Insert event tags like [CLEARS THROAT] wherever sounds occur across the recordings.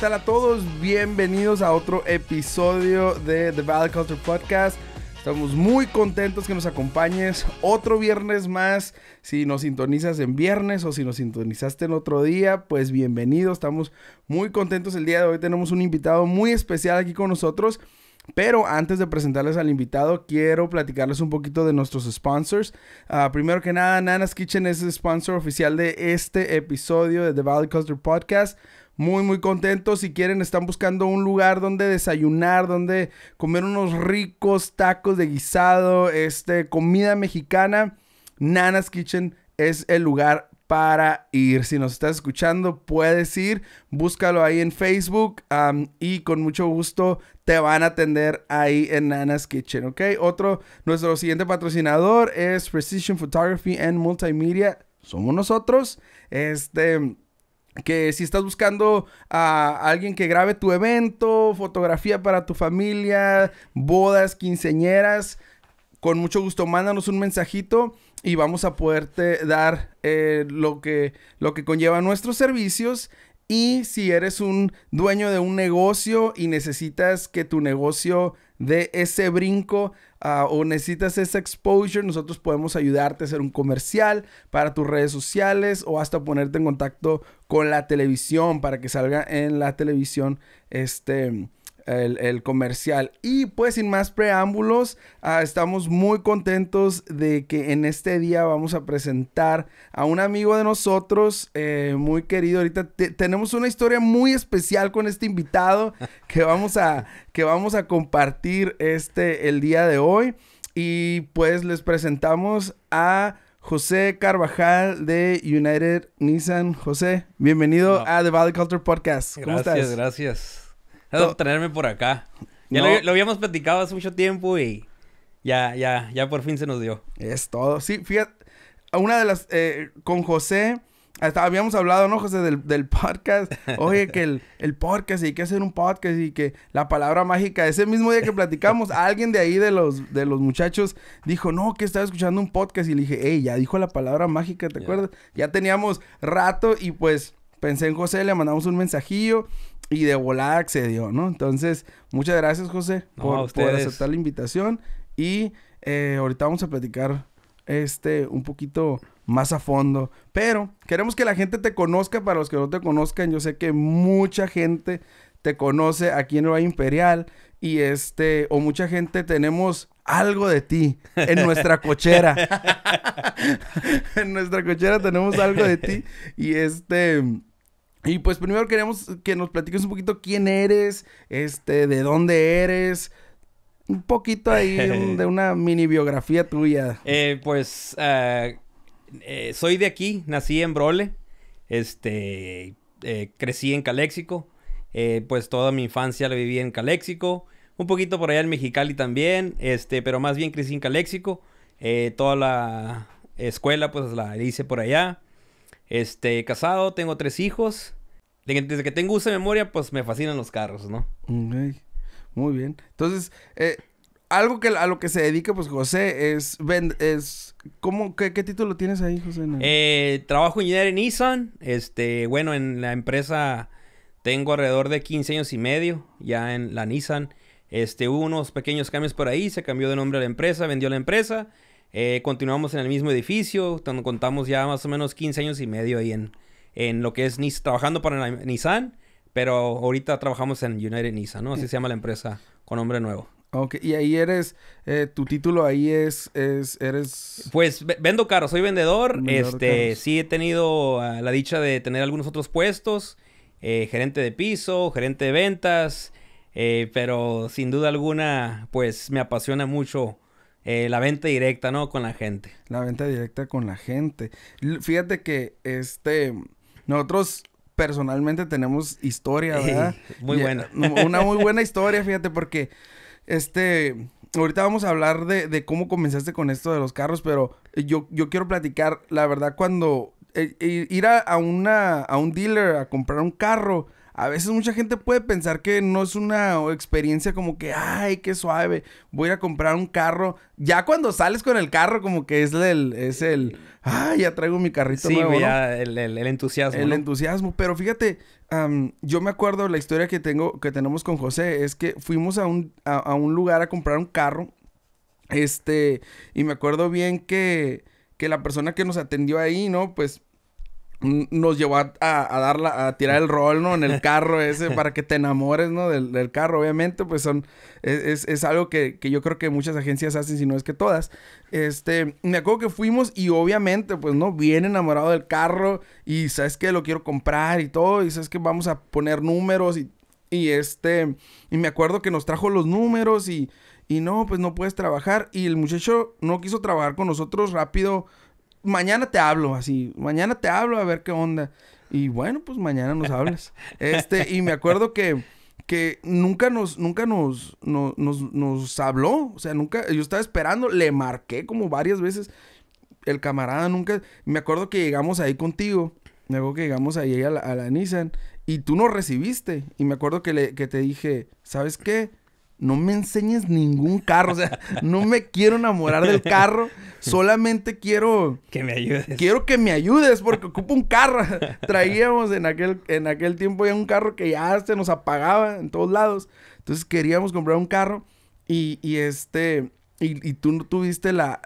tal a todos? Bienvenidos a otro episodio de The Valley Culture Podcast. Estamos muy contentos que nos acompañes otro viernes más. Si nos sintonizas en viernes o si nos sintonizaste en otro día, pues bienvenido. Estamos muy contentos el día de hoy. Tenemos un invitado muy especial aquí con nosotros. Pero antes de presentarles al invitado, quiero platicarles un poquito de nuestros sponsors. Ah, primero que nada, Nana's Kitchen es el sponsor oficial de este episodio de The Valley Culture Podcast muy, muy contentos. Si quieren, están buscando un lugar donde desayunar, donde comer unos ricos tacos de guisado, este, comida mexicana. Nana's Kitchen es el lugar para ir. Si nos estás escuchando, puedes ir, búscalo ahí en Facebook y con mucho gusto te van a atender ahí en Nana's Kitchen, ¿ok? Otro, nuestro siguiente patrocinador es Precision Photography and Multimedia. Somos nosotros. Este que si estás buscando a alguien que grabe tu evento, fotografía para tu familia, bodas, quinceñeras, con mucho gusto mándanos un mensajito y vamos a poderte dar eh, lo, que, lo que conlleva nuestros servicios. Y si eres un dueño de un negocio y necesitas que tu negocio dé ese brinco Ah, o necesitas esa exposure, nosotros podemos ayudarte a hacer un comercial para tus redes sociales o hasta ponerte en contacto con la televisión para que salga en la televisión este el, comercial. Y pues sin más preámbulos, ah, estamos muy contentos de que en este día vamos a presentar a un amigo de nosotros, eh, muy querido. Ahorita tenemos una historia muy especial con este invitado [LAUGHS] que vamos a, que vamos a compartir este, el día de hoy. Y pues les presentamos a... José Carvajal de United Nissan. José, bienvenido a The Valley Culture Podcast. ¿Cómo estás? Gracias, gracias por por acá. Ya lo, habíamos platicado hace mucho tiempo y ya, ya, ya por fin se nos dio. Es todo. Sí, fíjate, una de las, eh, con José, hasta habíamos hablado, ¿no, José, del, podcast? [LAUGHS] Oye, que el, podcast y que hacer un podcast y que la palabra mágica. Ese mismo día que platicamos, [LAUGHS] alguien de ahí de los, de los muchachos dijo, no, que estaba escuchando un podcast y le dije, hey, ya dijo la palabra mágica, ¿te acuerdas? Ya teníamos rato y pues Pensé en José, le mandamos un mensajillo y de volada accedió, ¿no? Entonces, muchas gracias, José, por, aceptar la invitación. Y eh, ahorita vamos a platicar este un poquito más a fondo. Pero queremos que la gente te conozca. Para los que no te conozcan, yo sé que mucha gente te conoce aquí en Nueva Imperial. Y este, o mucha gente tenemos algo de ti en nuestra [LAUGHS] cochera. [LAUGHS] en nuestra cochera tenemos algo de ti. Y este. Y pues primero queremos que nos platiques un poquito quién eres, este, de dónde eres, un poquito ahí [LAUGHS] de una mini biografía tuya. Eh, pues ah, eh, soy de aquí, nací en Brole, este, eh, crecí en Caléxico, pues toda mi infancia la viví en Caléxico, un poquito por allá en Mexicali también, este, pero más bien crecí en Caléxico, toda la escuela pues la hice por allá. Este, casado, tengo tres hijos desde que tengo uso de memoria, pues me fascinan los carros, ¿no? Muy bien. Entonces, eh, algo que a lo que se dedica, pues José, es. es ¿cómo, qué, título tienes ahí, José? Eh, trabajo ingeniero en Nissan. Este, bueno, en la empresa tengo alrededor de 15 años y medio, ya en la Nissan. Este, hubo unos pequeños cambios por ahí, se cambió de nombre a la empresa, vendió la empresa. Eh, continuamos en el mismo edificio, contamos ya más o menos 15 años y medio ahí en, en lo que es Nissan, trabajando para Nissan, pero ahorita trabajamos en United Nissan, ¿no? Así se llama la empresa con nombre nuevo. Ok, y ahí eres, eh, tu título ahí es, es eres... Pues vendo caro soy vendedor, este, sí he tenido ah, la dicha de tener algunos otros puestos, eh, gerente de piso, gerente de ventas, eh, pero sin duda alguna, pues me apasiona mucho la venta directa, ¿no? Con la gente. La venta directa con la gente. Fíjate que este nosotros personalmente tenemos historia, ¿verdad? muy buena. Una muy buena [LAUGHS] historia, fíjate, porque este, ahorita vamos a hablar de, cómo comenzaste con esto de los carros, pero yo, yo quiero platicar, la verdad, cuando e, e, ir a, a, una, a un dealer a comprar un carro, a veces mucha gente puede pensar que no es una experiencia como que, ay, qué suave, voy a comprar un carro. Ya cuando sales con el carro, como que es el, es el, ah, ya traigo mi carrito nuevo. ¿no? el, el, entusiasmo. El entusiasmo. Pero fíjate, yo me acuerdo la historia que tengo, que tenemos con José, es que fuimos a un, un lugar a comprar un carro. Este, y me acuerdo bien que, que la persona que nos atendió ahí, ¿no? Pues nos llevó a, a tirar el rol, ¿no? En el [LAUGHS] carro ese, para que te enamores, ¿no? Del, carro, obviamente, pues son, es, algo que, que, yo creo que muchas agencias hacen, si no es que todas. Este, me acuerdo que fuimos y obviamente, pues, ¿no? Bien enamorado del carro y sabes que lo quiero comprar y todo, y sabes que vamos a poner números y, y este, y me acuerdo que nos trajo los números y, y no, pues no puedes trabajar y el muchacho no quiso trabajar con nosotros rápido mañana te hablo, así, mañana te hablo a ver qué onda. Y bueno, pues mañana nos hablas. [LAUGHS] este, y me acuerdo que que nunca nos, nunca nos, nos, nos, habló. O sea, nunca, yo estaba esperando, le marqué como varias veces. El camarada nunca, me acuerdo que llegamos ahí contigo, me acuerdo que llegamos ahí a la, a la Nissan y tú nos recibiste. Y me acuerdo que, le, que te dije, ¿sabes qué? no me enseñes ningún carro. O sea, no me quiero enamorar del carro. Solamente quiero... Que me ayudes. Quiero que me ayudes porque ocupo un carro. Traíamos en aquel, en aquel tiempo ya un carro que ya se nos apagaba en todos lados. Entonces queríamos comprar un carro y, y este... Y, tú tuviste la,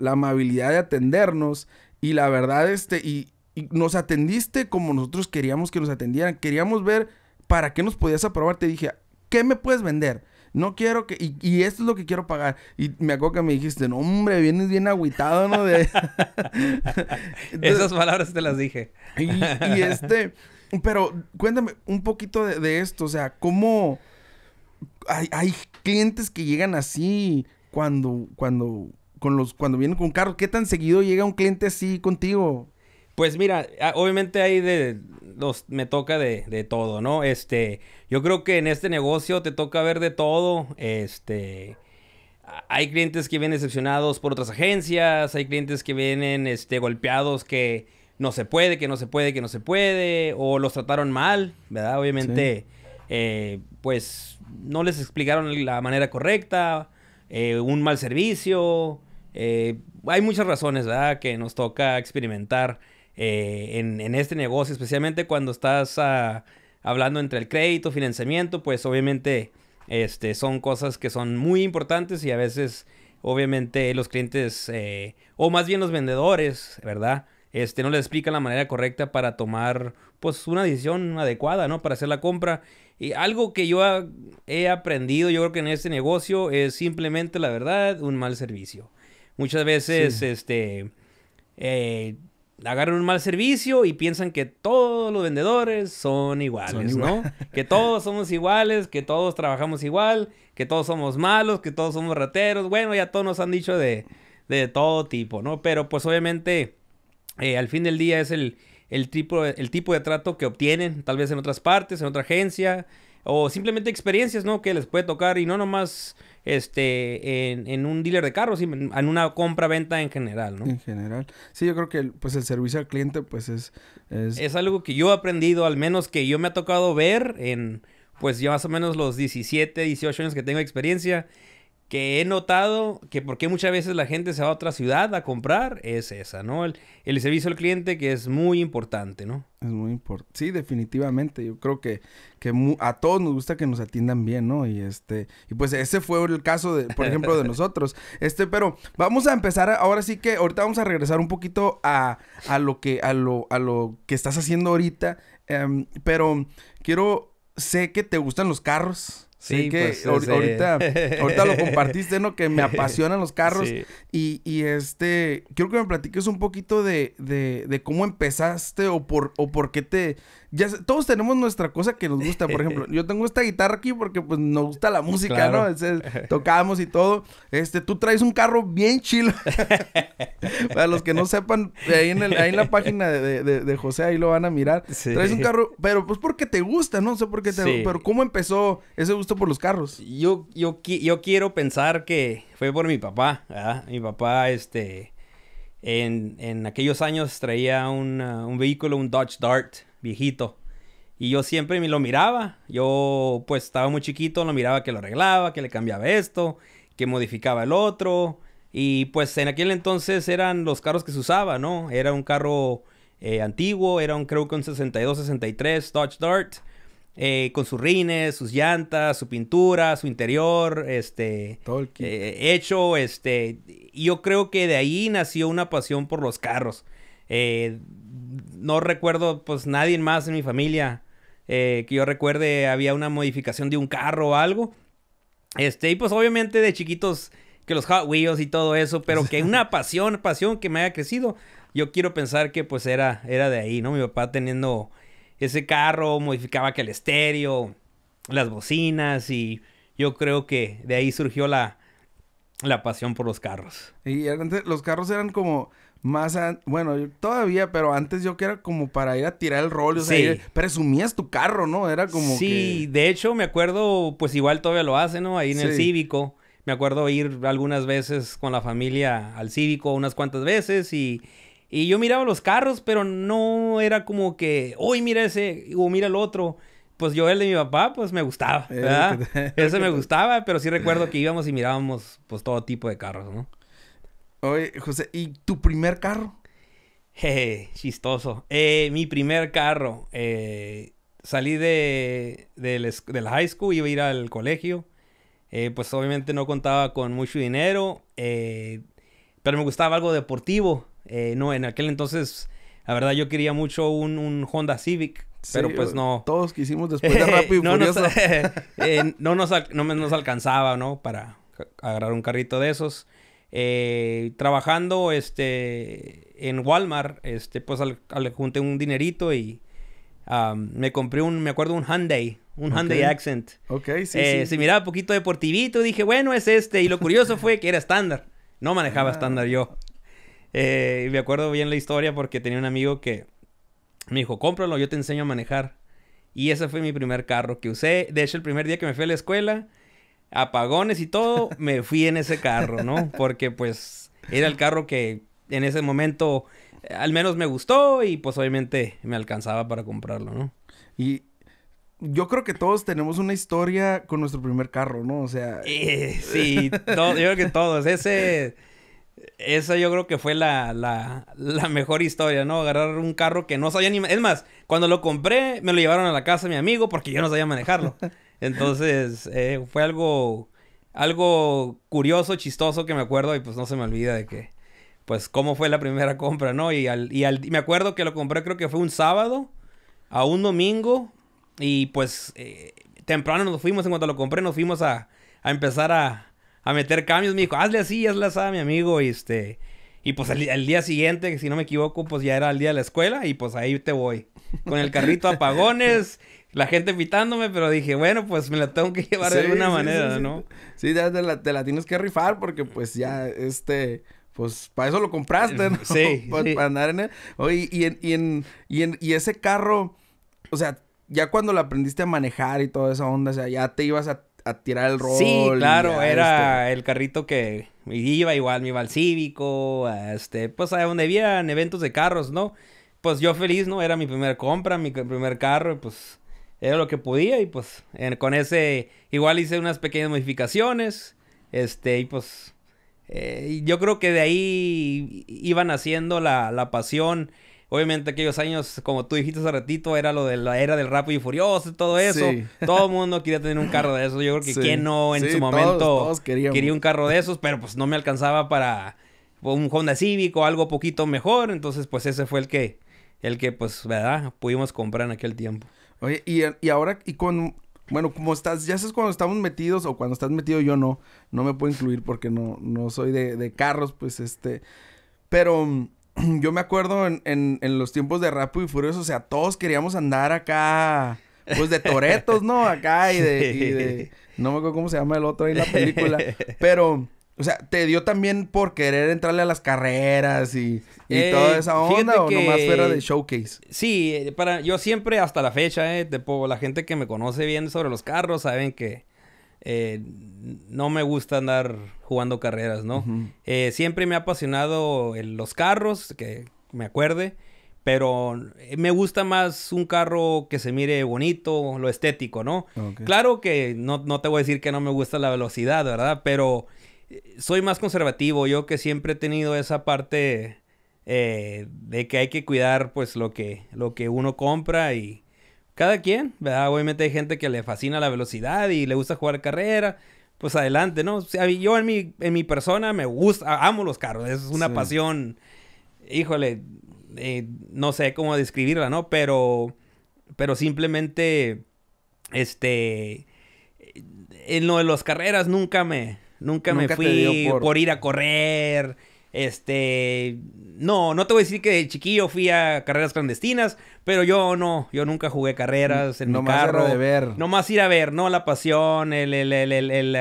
amabilidad de atendernos y la verdad, este... Y, y nos atendiste como nosotros queríamos que nos atendieran. Queríamos ver para qué nos podías aprobar. Te dije, ¿qué me puedes vender? No quiero que. Y, esto es lo que quiero pagar. Y me acuerdo que me dijiste, no, hombre, vienes bien agüitado, ¿no? De... [LAUGHS] Esas palabras te las dije. y, este. Pero cuéntame un poquito de, esto. O sea, ¿cómo. Hay, clientes que llegan así cuando. cuando. Con los, cuando vienen con carros, ¿qué tan seguido llega un cliente así contigo? Pues mira, ah, obviamente hay de los me toca de, todo, ¿no? Este, yo creo que en este negocio te toca ver de todo. Este, hay clientes que vienen decepcionados por otras agencias, hay clientes que vienen este, golpeados que no se puede, que no se puede, que no se puede, o los trataron mal, ¿verdad? Obviamente, eh, pues no les explicaron la manera correcta, eh, un mal servicio. Eh, hay muchas razones, ¿verdad? Que nos toca experimentar. Eh, en, este negocio, especialmente cuando estás ah, hablando entre el crédito, financiamiento, pues obviamente este, son cosas que son muy importantes y a veces obviamente los clientes eh, o más bien los vendedores, ¿verdad? Este, no les explican la manera correcta para tomar pues una decisión adecuada, ¿no? Para hacer la compra. Y algo que yo he aprendido, yo creo que en este negocio es simplemente la verdad, un mal servicio. Muchas veces, este, eh, agarran un mal servicio y piensan que todos los vendedores son iguales, ¿no? [LAUGHS] que todos somos [LAUGHS] iguales, que todos trabajamos igual, que todos somos malos, que todos somos rateros. Bueno, ya todos nos han dicho de, todo tipo, ¿no? Pero pues obviamente eh, al fin del día es el, tipo, el tipo de trato que obtienen, tal vez en otras partes, en otra agencia, o simplemente experiencias, ¿no? Que les puede tocar y no nomás este, en, un dealer de carros, y en una compra-venta en general, ¿no? En general. Sí, yo creo que el, pues el servicio al cliente pues es, es... algo que yo he aprendido, al menos que yo me ha tocado ver en, pues ya más o menos los 17, 18 años que tengo experiencia que he notado que porque muchas veces la gente se va a otra ciudad a comprar es esa, ¿no? El, servicio al cliente que es muy importante, ¿no? Es muy importante. Sí, definitivamente. Yo creo que, que a todos nos gusta que nos atiendan bien, ¿no? Y este, y pues ese fue el caso, de, por ejemplo, de [LAUGHS] nosotros. Este, pero vamos a empezar ahora sí que, ahorita vamos a regresar un poquito a, lo que, a lo, a lo que estás haciendo ahorita. Em, pero quiero, sé que te gustan los carros. Sí, que pues, ahorita, ahorita lo compartiste, ¿no? Que me [LAUGHS] apasionan los carros. Y, y, este, quiero que me platiques un poquito de, cómo empezaste o por, o por qué te todos tenemos nuestra cosa que nos gusta. Por ejemplo, [LAUGHS] yo tengo esta guitarra aquí porque pues nos gusta la música, ¿no? Entonces, [LAUGHS] tocamos y todo. Este, tú traes un carro bien chilo. [LAUGHS] Para los que no sepan, ahí en, la página de, José, ahí lo van a mirar. Traes un carro, pero pues porque te gusta, no sé por qué te Pero ¿cómo empezó ese gusto por los carros? Yo, yo, quiero pensar que fue por mi papá, Mi papá, este... En, aquellos años traía un ah, vehículo, un Dodge Dart, viejito. Y yo siempre me lo miraba. Yo pues estaba muy chiquito, lo miraba que lo arreglaba, que le cambiaba esto, que modificaba el otro. Y pues en aquel entonces eran los carros que se usaba, ¿no? Era un carro eh, antiguo, era un creo que un 62-63 Dodge Dart. Eh, con sus rines, sus llantas, su pintura, su interior, este, eh, hecho, este, yo creo que de ahí nació una pasión por los carros. Eh, no recuerdo, pues nadie más en mi familia eh, que yo recuerde había una modificación de un carro o algo. Este, y pues obviamente de chiquitos que los Hot Wheels y todo eso, pero que una [LAUGHS] pasión, pasión que me haya crecido. Yo quiero pensar que pues era, era de ahí, ¿no? Mi papá teniendo ese carro, modificaba que el estéreo, las bocinas y yo creo que de ahí surgió la, la pasión por los carros. Y los carros eran como, más, bueno, todavía, pero antes yo que era como para ir a tirar el rollo, o sea, presumías tu carro, ¿no? Era como Sí, de hecho me acuerdo, pues igual todavía lo hace, ¿no? Ahí en el Cívico. Me acuerdo ir algunas veces con la familia al Cívico, unas cuantas veces y... Y yo miraba los carros, pero no era como que, hoy mira ese o mira el otro. Pues yo el de mi papá, pues me gustaba, ¿verdad? [LAUGHS] ese me gustaba, pero sí recuerdo que íbamos y mirábamos pues todo tipo de carros, ¿no? Oye, José, ¿y tu primer carro? Jeje, chistoso. Eh, mi primer carro. Eh, salí de, del, high school, iba a ir al colegio. Eh, pues obviamente no contaba con mucho dinero, eh, pero me gustaba algo deportivo. no, en aquel entonces, la verdad, yo quería mucho un, un Honda Civic. pero pues no. Todos quisimos [LAUGHS] después de Rápido y no, [LAUGHS] Nos, no, no, nos alcanzaba, ¿no? Para agarrar un carrito de esos. Eh, trabajando este, en Walmart, este, pues le junté un dinerito y me compré un, me acuerdo, un Hyundai, un Hyundai Accent. Ok, sí, eh, Se miraba un poquito deportivito, dije, bueno, es este. Y lo curioso fue que era estándar. No manejaba ah. estándar yo. Eh, me acuerdo bien la historia porque tenía un amigo que me dijo, cómpralo, yo te enseño a manejar. Y ese fue mi primer carro que usé. De hecho, el primer día que me fui a la escuela, apagones y todo, me fui en ese carro, ¿no? Porque pues era el carro que en ese momento eh, al menos me gustó y pues obviamente me alcanzaba para comprarlo, ¿no? Y yo creo que todos tenemos una historia con nuestro primer carro, ¿no? O sea... Eh, sí, yo creo que todos. Ese... Esa yo creo que fue la, la, la, mejor historia, ¿no? Agarrar un carro que no sabía ni... Es más, cuando lo compré, me lo llevaron a la casa mi amigo porque yo no sabía manejarlo. Entonces, eh, fue algo, algo curioso, chistoso que me acuerdo y pues no se me olvida de que, pues, cómo fue la primera compra, ¿no? Y, y, al, me acuerdo que lo compré creo que fue un sábado a un domingo y pues eh, temprano nos fuimos, en cuanto lo compré nos fuimos a, a empezar a, a, meter cambios. Me dijo, hazle así, hazle así a mi amigo y este... Y pues el día siguiente, si no me equivoco, pues ya era el día de la escuela y pues ahí te voy. Con el carrito [LAUGHS] apagones la gente pitándome, pero dije, bueno, pues me la tengo que llevar de alguna manera, ¿no? Sí, ya te la, tienes que rifar porque pues ya, este, pues para eso lo compraste, ¿no? Sí. [LAUGHS] para, andar en él. Oye, y en, y, en, ese carro, o sea, ya cuando lo aprendiste a manejar y toda esa onda, o sea, ya te ibas a, tirar el rol. Sí, claro, era este. el carrito que iba igual, me iba al cívico, este, pues a donde vieran eventos de carros, ¿no? Pues yo feliz, ¿no? Era mi primera compra, mi primer carro, pues era lo que podía y pues con ese igual hice unas pequeñas modificaciones, este, y pues eh, yo creo que de ahí iban haciendo la, pasión. Obviamente aquellos años, como tú dijiste hace ratito, era lo de la era del rap y furioso, todo eso. Todo el mundo quería tener un carro de esos. Yo creo que [LAUGHS] no en su momento quería un carro de esos, pero pues no me alcanzaba para un Honda Civic o algo poquito mejor. Entonces, pues ese fue el que, el que, pues, ¿verdad? Pudimos comprar en aquel tiempo. Oye, y, ahora, y con, bueno, como estás, ya sabes cuando estamos metidos o cuando estás metido yo no, no me puedo incluir porque no, no soy de, de carros, pues este, pero [CLEARS THROAT] yo me acuerdo en, en, los tiempos de Rápido y Furioso, o sea, todos queríamos andar acá, pues de toretos, ¿no? Acá y de, [LAUGHS] y de, no me acuerdo cómo se llama el otro ahí en la película, [LAUGHS] pero... O sea, te dio también por querer entrarle a las carreras y, y eh, toda esa onda o nomás fuera de showcase. Sí, eh, para yo siempre hasta la fecha, eh, la gente que me conoce bien sobre los carros saben que eh, no me gusta andar jugando carreras, ¿no? siempre me ha apasionado los carros, que me acuerde, pero me gusta más un carro que se mire bonito, lo estético, ¿no? Claro que no, no te voy a decir que no me gusta la velocidad, ¿verdad? Pero soy más conservativo, yo que siempre he tenido esa parte eh, de que hay que cuidar pues lo que, lo que uno compra y cada quien, ¿verdad? Obviamente hay gente que le fascina la velocidad y le gusta jugar carrera, pues adelante, ¿no? yo en mi, en mi persona me gusta, amo los carros, es una pasión, híjole, eh, no sé cómo describirla, ¿no? Pero, pero simplemente, este, en lo de las carreras nunca me, nunca, me fui por ir a correr este, no, no te voy a decir que de chiquillo fui a carreras clandestinas, pero yo no, yo nunca jugué carreras en mi carro. de ver. No más ir a ver, no la pasión, el, el, el, el,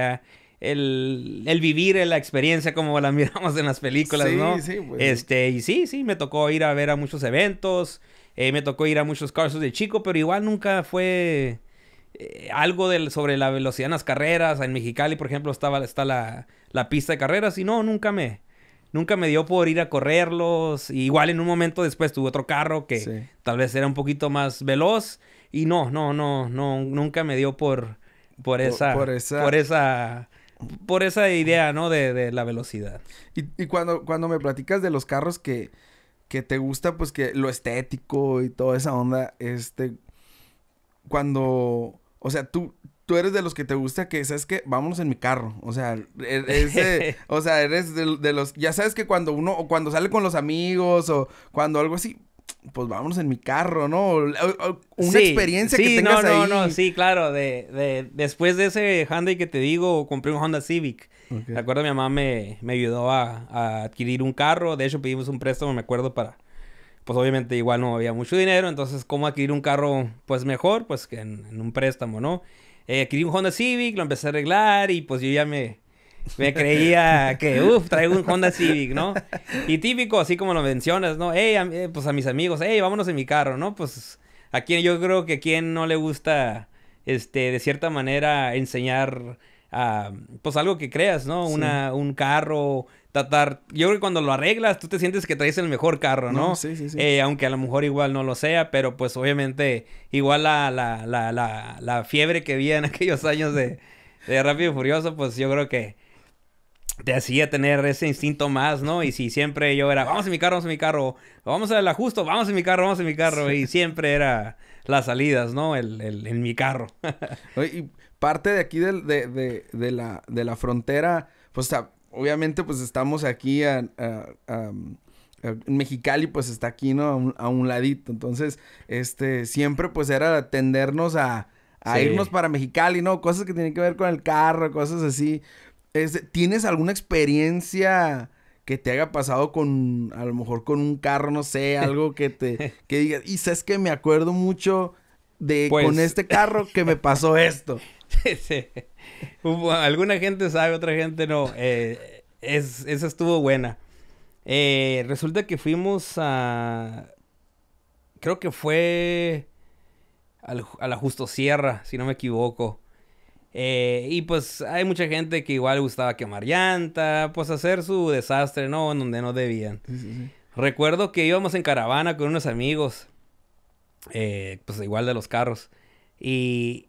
el, el vivir la experiencia como la [LAUGHS] miramos en las películas, ¿no? Sí, pues. Este, y sí, sí, me tocó ir a ver a muchos eventos, eh, me tocó ir a muchos cursos de chico, pero igual nunca fue eh, algo del, sobre la velocidad en las carreras. En Mexicali, por ejemplo, estaba, está la, la pista de carreras y no, nunca me Nunca me dio por ir a correrlos. igual en un momento después tuve otro carro que tal vez era un poquito más veloz. Y no, no, no, no, nunca me dio por, por, esa, por esa... Por esa por esa idea, ¿no? De, la velocidad. Y, cuando, cuando me platicas de los carros que, que te gusta, pues que lo estético y toda esa onda, este, cuando, o sea, tú, tú eres de los que te gusta que, ¿sabes que Vámonos en mi carro. O sea, eres, er, de, [LAUGHS] o sea, eres de, los... Ya sabes que cuando uno, o cuando sale con los amigos, o cuando algo así, pues vámonos en mi carro, ¿no? una experiencia que tengas no, no, no, sí, claro. De, de, después de ese Hyundai que te digo, compré un Honda Civic. De acuerdo, mi mamá me, ayudó a, adquirir un carro. De hecho, pedimos un préstamo, me acuerdo, para... Pues obviamente igual no había mucho dinero, entonces cómo adquirir un carro pues mejor, pues que en un préstamo, ¿no? eh, un Honda Civic, lo empecé a arreglar y pues yo ya me, me creía que, uff, traigo un Honda Civic, ¿no? Y típico, así como lo mencionas, ¿no? Eh, pues a mis amigos, eh, vámonos en mi carro, ¿no? Pues a quien yo creo que a quien no le gusta, este, de cierta manera, enseñar Ah, pues algo que creas, ¿no? Una, Un carro, tratar... Yo creo que cuando lo arreglas, tú te sientes que traes el mejor carro, ¿no? sí, sí, sí. Eh, aunque a lo mejor igual no lo sea, pero pues obviamente igual la, la, fiebre que había en [LAUGHS] aquellos años de, de Rápido y Furioso, pues yo creo que te hacía tener ese instinto más, ¿no? Y si siempre yo era, vamos en mi carro, vamos en mi carro, vamos a el ajusto, vamos en mi carro, vamos en mi carro, y siempre era las salidas, ¿no? El, en mi carro. [LAUGHS] parte de aquí de, de, la, frontera, pues obviamente pues estamos aquí en Mexicali pues está aquí, ¿no? a un, ladito. Entonces, este, siempre pues era tendernos a, irnos para Mexicali, ¿no? Cosas que tienen que ver con el carro, cosas así. ¿Tienes alguna experiencia que te haya pasado con, a lo mejor con un carro, no sé, [LAUGHS] algo que te, que digas, y sabes que me acuerdo mucho de con pues. este carro que me pasó esto? [LAUGHS] alguna gente sabe, otra gente no. Eh, es, esa estuvo buena. Eh, resulta que fuimos a. Creo que fue a la Justo Sierra, si no me equivoco. Eh, y pues hay mucha gente que igual gustaba quemar llanta, pues hacer su desastre, ¿no? En donde no debían. Recuerdo que íbamos en caravana con unos amigos, pues igual de los carros. Y,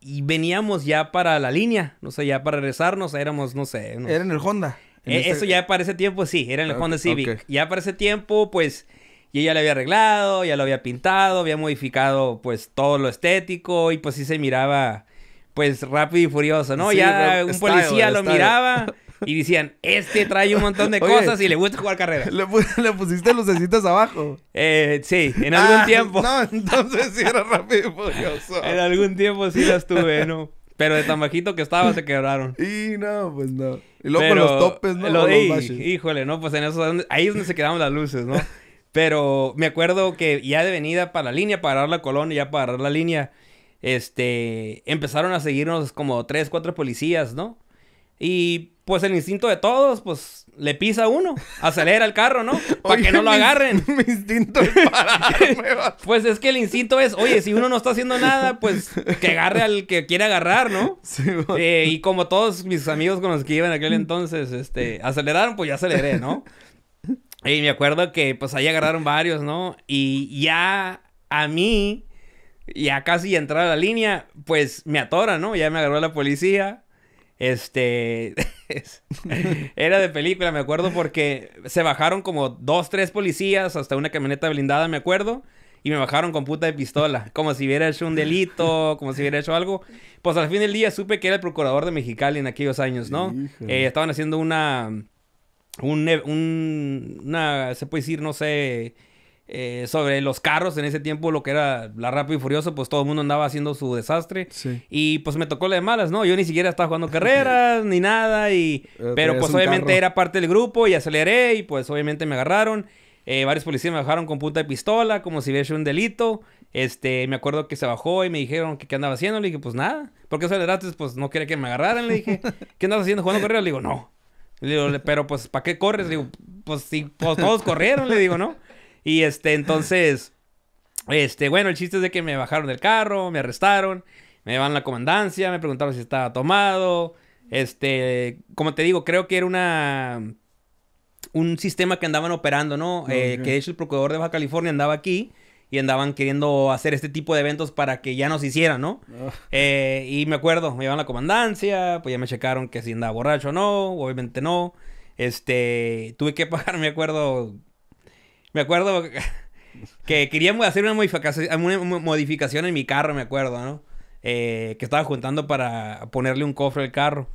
y veníamos ya para la línea, no sé, ya para regresarnos, éramos, no sé. Era en el Honda. Eh, este eso ya para ese tiempo, sí, era en el ah, Honda Civic. Ya para ese tiempo, pues, yo ya lo había arreglado, ya lo había pintado, había modificado, pues, todo lo estético y pues sí se miraba, pues, rápido y furioso, ¿no? ya un policía lo miraba. [LAUGHS] Y decían, este trae un montón de cosas y le gusta jugar carrera. Le, [LAUGHS] le pusiste lucecitas abajo. Eh, sí, en algún ah, tiempo. No, entonces sí era rápido y [LAUGHS] en algún tiempo sí las tuve, ¿no? Pero de tan bajito que estaba se quebraron. Y no, pues no. Y luego los topes, ¿no? Lo, y, híjole, no, pues en eso, ahí es donde se quedaban las luces, ¿no? [LAUGHS] Pero me acuerdo que ya de venida para la línea, para agarrar la colonia, ya para agarrar la línea, este, empezaron a seguirnos como tres, cuatro policías, ¿no? Y pues el instinto de todos, pues le pisa a uno, acelera el carro, ¿no? Para que no lo agarren. [LAUGHS] instinto es [LAUGHS] Pues es que el instinto es, oye, si uno no está haciendo nada, pues que agarre al que quiere agarrar, ¿no? Eh, y como todos mis amigos con los que iba en aquel mm. entonces, este, aceleraron, pues ya aceleré, ¿no? Y me acuerdo que pues ahí agarraron varios, ¿no? Y ya a mí, ya casi entrar a la línea, pues me atora, ¿no? Ya me agarró la policía. Este. [LAUGHS] era de película, me acuerdo, porque se bajaron como dos, tres policías, hasta una camioneta blindada, me acuerdo. Y me bajaron con puta de pistola, como si hubiera hecho un delito, como si hubiera hecho algo. Pues al fin del día supe que era el procurador de Mexicali en aquellos años, ¿no? Eh, estaban haciendo una, un, una, se puede decir, no sé, eh, sobre los carros en ese tiempo, lo que era la Rápido y Furioso, pues todo el mundo andaba haciendo su desastre. Y pues me tocó la de malas, ¿no? Yo ni siquiera estaba jugando carreras ni nada. Y, eh, pero, pues obviamente era parte del grupo y aceleré y pues obviamente me agarraron. Eh, varios policías me bajaron con punta de pistola, como si hubiera hecho un delito. Este, me acuerdo que se bajó y me dijeron que qué andaba haciendo. Le dije, pues nada. Porque aceleraste, pues no quería que me agarraran. Le dije, [LAUGHS] ¿qué andas haciendo jugando carreras? Le digo, no. Le pero pues, ¿para qué corres? Le digo, pues si pues, todos corrieron, le digo, ¿no? Y este, entonces, este, bueno, el chiste es de que me bajaron del carro, me arrestaron, me van a la comandancia, me preguntaron si estaba tomado. Este, como te digo, creo que era una un sistema que andaban operando, ¿no? Eh, que de hecho el procurador de Baja California andaba aquí y andaban queriendo hacer este tipo de eventos para que ya nos hicieran, ¿no? Ah. Eh, y me acuerdo, me llevan a la comandancia, pues ya me checaron que si andaba borracho o no, obviamente no. Este, tuve que [LAUGHS] pagar, me acuerdo, me acuerdo que queríamos hacer una modificación, modificación en mi carro, me acuerdo, ¿no? Eh, que estaba juntando para ponerle un cofre al carro.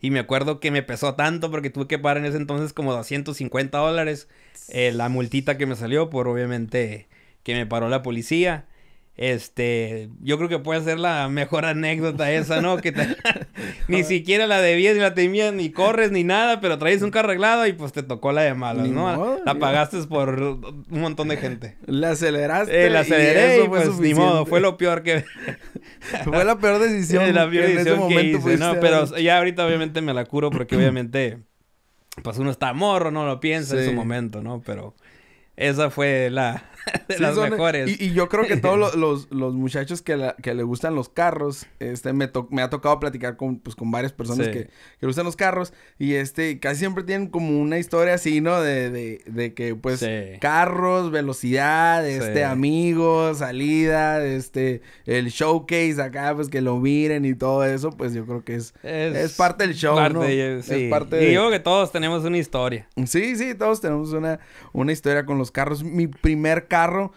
Y me acuerdo que me pesó tanto porque tuve que pagar en ese entonces como 250 dólares eh, la multita que me salió por obviamente que me paró la policía. Este, yo creo que puede ser la mejor anécdota esa, ¿no? Que [LAUGHS] ni siquiera la debías ni la temías, ni corres ni nada, pero traes un carro arreglado y pues te tocó la de malas, ¿no? la pagaste por un montón de gente. La aceleraste. Eh, la aceleré y, pues ni modo, fue lo peor que. [LAUGHS] fue la peor decisión. [LAUGHS] la peor en ese momento que hice, ¿no? Pero ya ahorita obviamente me la curo porque [CLEARS THROAT] obviamente pues uno está morro, no lo piensa en su momento, ¿no? Pero esa fue la, [LAUGHS] de las mejores. Y, yo creo que todos [LAUGHS] los, muchachos que, le gustan los carros, este, me, me ha tocado platicar con, pues, varias personas que, que le gustan los carros y este, casi siempre tienen como una historia así, ¿no? De, que, pues, carros, velocidad, este, amigos, salida, este, el showcase acá, pues, que lo miren y todo eso, pues, yo creo que es, es, parte del show, ¿no? Es, parte Y digo que todos tenemos una historia. Sí, sí, todos tenemos una, una historia con los carros. Mi primer carro.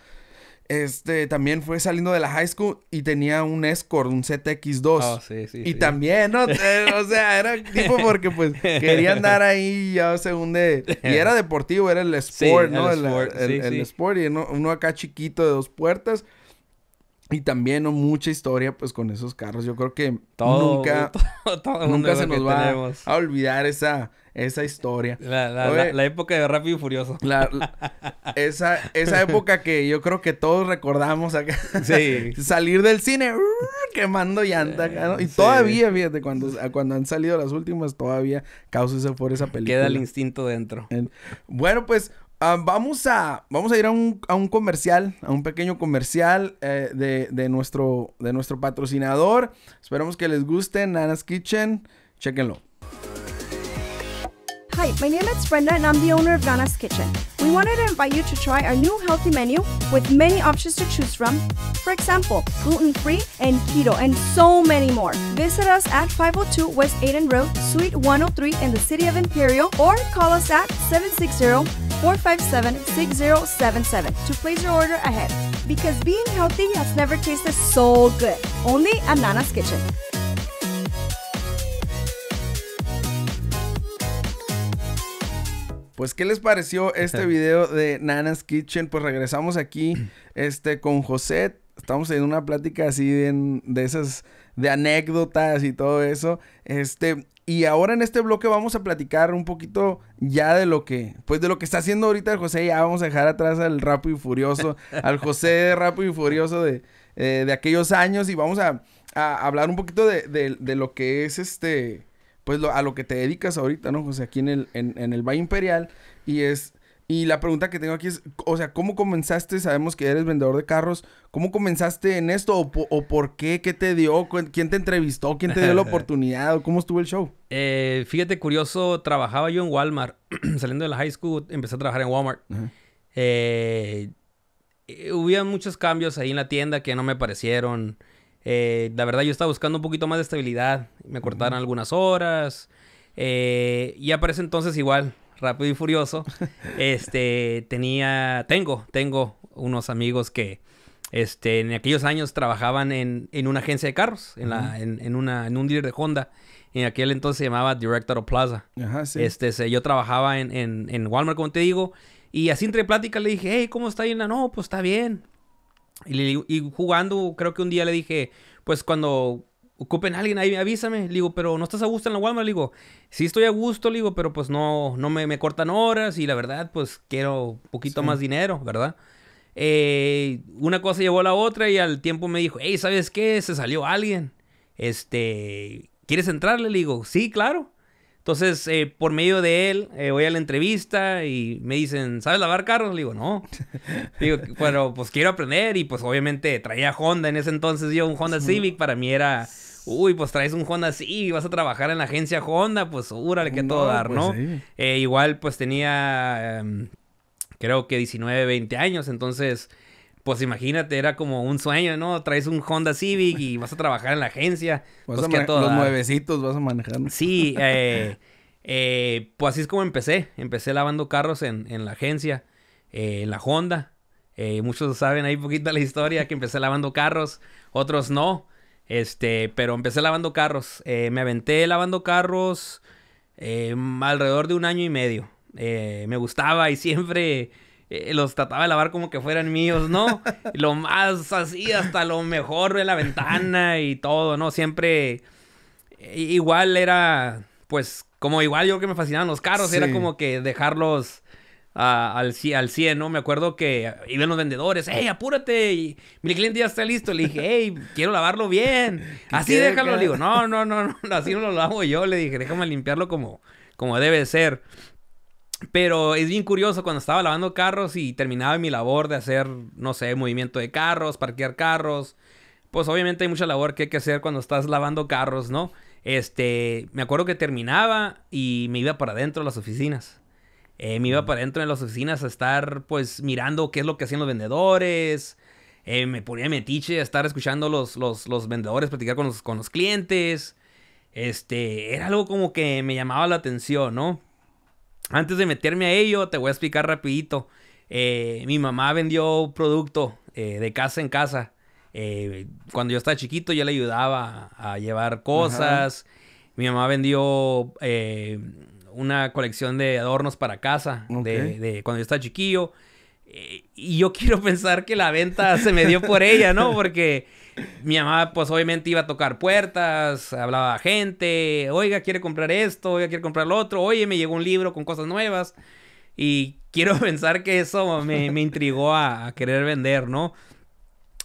Este también fue saliendo de la high school y tenía un Escort, un ZX2. Ah, y también, ¿no? [LAUGHS] o sea, era tipo porque pues quería andar ahí ya según Y era deportivo, era el sport, ¿no? El, sport, y uno, acá chiquito de dos puertas. Y también ¿no? mucha historia pues con esos carros. Yo creo que nunca, [LAUGHS] nunca se nos va a olvidar esa, esa historia. La, época de Rápido y Furioso. [LAUGHS] esa, esa época que yo creo que todos recordamos acá. [LAUGHS] Salir del cine uh, quemando llanta. Y eh, todavía, fíjate, cuando, cuando han salido las últimas, todavía causa por esa película. Queda el instinto dentro. Bueno, pues ah, vamos, a, vamos a ir a un, comercial, a un pequeño comercial eh, de, nuestro, de nuestro patrocinador. Esperamos que les guste, Nana's Kitchen. Chequenlo. Hi, my name is Brenda and I'm the owner of Nana's Kitchen. We wanted to invite you to try our new healthy menu with many options to choose from. For example, gluten-free and keto and so many more. Visit us at 502 West Aiden Road, Suite 103 in the City of Imperial or call us at 760-457-6077 to place your order ahead. Because being healthy has never tasted so good. Only at Nana's Kitchen. Pues, ¿qué les pareció este [LAUGHS] video de Nana's Kitchen? Pues regresamos aquí [CLEARS THROAT] este, con José. Estamos en una plática así de, de esas, de anécdotas y todo eso. Este, y ahora en este bloque vamos a platicar un poquito ya de lo que, pues de lo que está haciendo ahorita el José. Ya vamos a dejar atrás al Rápido y Furioso, [LAUGHS] al José de y Furioso eh, de, aquellos años y vamos a, hablar un poquito de, lo que es este, pues a lo que te dedicas ahorita, ¿no? O sea, aquí en el, en, el Valle Imperial. Y es, y la pregunta que tengo aquí es, o sea, ¿cómo comenzaste? Sabemos que eres vendedor de carros. ¿Cómo comenzaste en esto? ¿O, por qué? ¿Qué te dio? ¿Quién te entrevistó? ¿Quién te dio la [LAUGHS] oportunidad? ¿Cómo estuvo el show? Eh, fíjate, curioso, trabajaba yo en Walmart. [CLEARS THROAT] Saliendo de la high school, empecé a trabajar en Walmart. Eh, eh, muchos cambios ahí en la tienda que no me parecieron. Eh, la verdad yo estaba buscando un poquito más de estabilidad. Me cortaron algunas horas. Eh, y aparece entonces igual, rápido y furioso. [LAUGHS] este, tenía, tengo, tengo unos amigos que este, en aquellos años trabajaban en, en una agencia de carros, en, la, en, una, en un dealer de Honda. En aquel entonces se llamaba Director of Plaza. Ajá, sí. Este, yo trabajaba en, en, Walmart, como te digo. Y así entre pláticas le dije, hey, ¿cómo está la, No, pues está bien. Y, jugando, creo que un día le dije, pues cuando ocupen a alguien, ahí avísame. Le digo, pero no estás a gusto en la Walmart. Le digo, sí estoy a gusto, le digo, pero pues no, no me, cortan horas y la verdad, pues quiero un poquito más dinero, ¿verdad? Eh, una cosa llevó a la otra y al tiempo me dijo, hey, ¿sabes qué? Se salió alguien. Este, ¿quieres entrarle? Le digo, sí, claro. Entonces, eh, por medio de él, eh, voy a la entrevista y me dicen, ¿sabes lavar carros? Le digo, no. [LAUGHS] digo, bueno, pues quiero aprender y pues obviamente traía Honda en ese entonces yo, un Honda Civic, para mí era, uy, pues traes un Honda Civic, vas a trabajar en la agencia Honda, pues órale que todo dar, pues, ¿no? Eh, igual pues tenía, em, creo que 19, 20 años, entonces pues imagínate, era como un sueño, ¿no? Traes un Honda Civic y vas a trabajar en la agencia. [LAUGHS] pues, los nuevecitos vas a manejar. Sí, [LAUGHS] eh, eh, pues así es como empecé. Empecé lavando carros en, la agencia, eh, en la Honda. Eh, muchos saben ahí poquita la historia que empecé lavando carros, otros no. Este, pero empecé lavando carros. me aventé lavando carros alrededor de un año y medio. me gustaba y siempre eh, los trataba de lavar como que fueran míos, ¿no? [LAUGHS] lo más así, hasta lo mejor de la ventana y todo, ¿no? Siempre igual era, pues, como igual yo que me fascinaban los carros, era como que dejarlos... al, al 100, ¿no? Me acuerdo que iban los vendedores, ¡hey, apúrate! Y mi cliente ya está listo. Le dije, ¡hey, quiero lavarlo bien! [LAUGHS] Así déjalo. Le digo, no, no, no, no, así no lo lavo yo. Le dije, déjame limpiarlo como, como debe ser. Pero es bien curioso cuando estaba lavando carros y terminaba mi labor de hacer, no sé, movimiento de carros, parquear carros. Pues obviamente hay mucha labor que hay que hacer cuando estás lavando carros, ¿no? Este, me acuerdo que terminaba y me iba para adentro de las oficinas. Eh, me iba mm. para adentro de las oficinas a estar, pues, mirando qué es lo que hacían los vendedores. Eh, me ponía metiche a estar escuchando los, los, vendedores platicar con los, con los clientes. Este, era algo como que me llamaba la atención, ¿no? Antes de meterme a ello, te voy a explicar rapidito. Eh, mi mamá vendió producto eh, de casa en casa. Eh, cuando yo estaba chiquito, yo le ayudaba a llevar cosas. Mi mamá vendió una colección de adornos para casa de, cuando yo estaba chiquillo. y yo [LAUGHS] quiero pensar que la venta se me dio por ella, ¿no? Porque mi mamá, pues obviamente iba a tocar puertas, hablaba a gente, oiga, quiere comprar esto, oiga, quiere comprar lo otro, oye, me llegó un libro con cosas nuevas. Y quiero [LAUGHS] pensar que eso me, me intrigó a, querer vender, ¿no?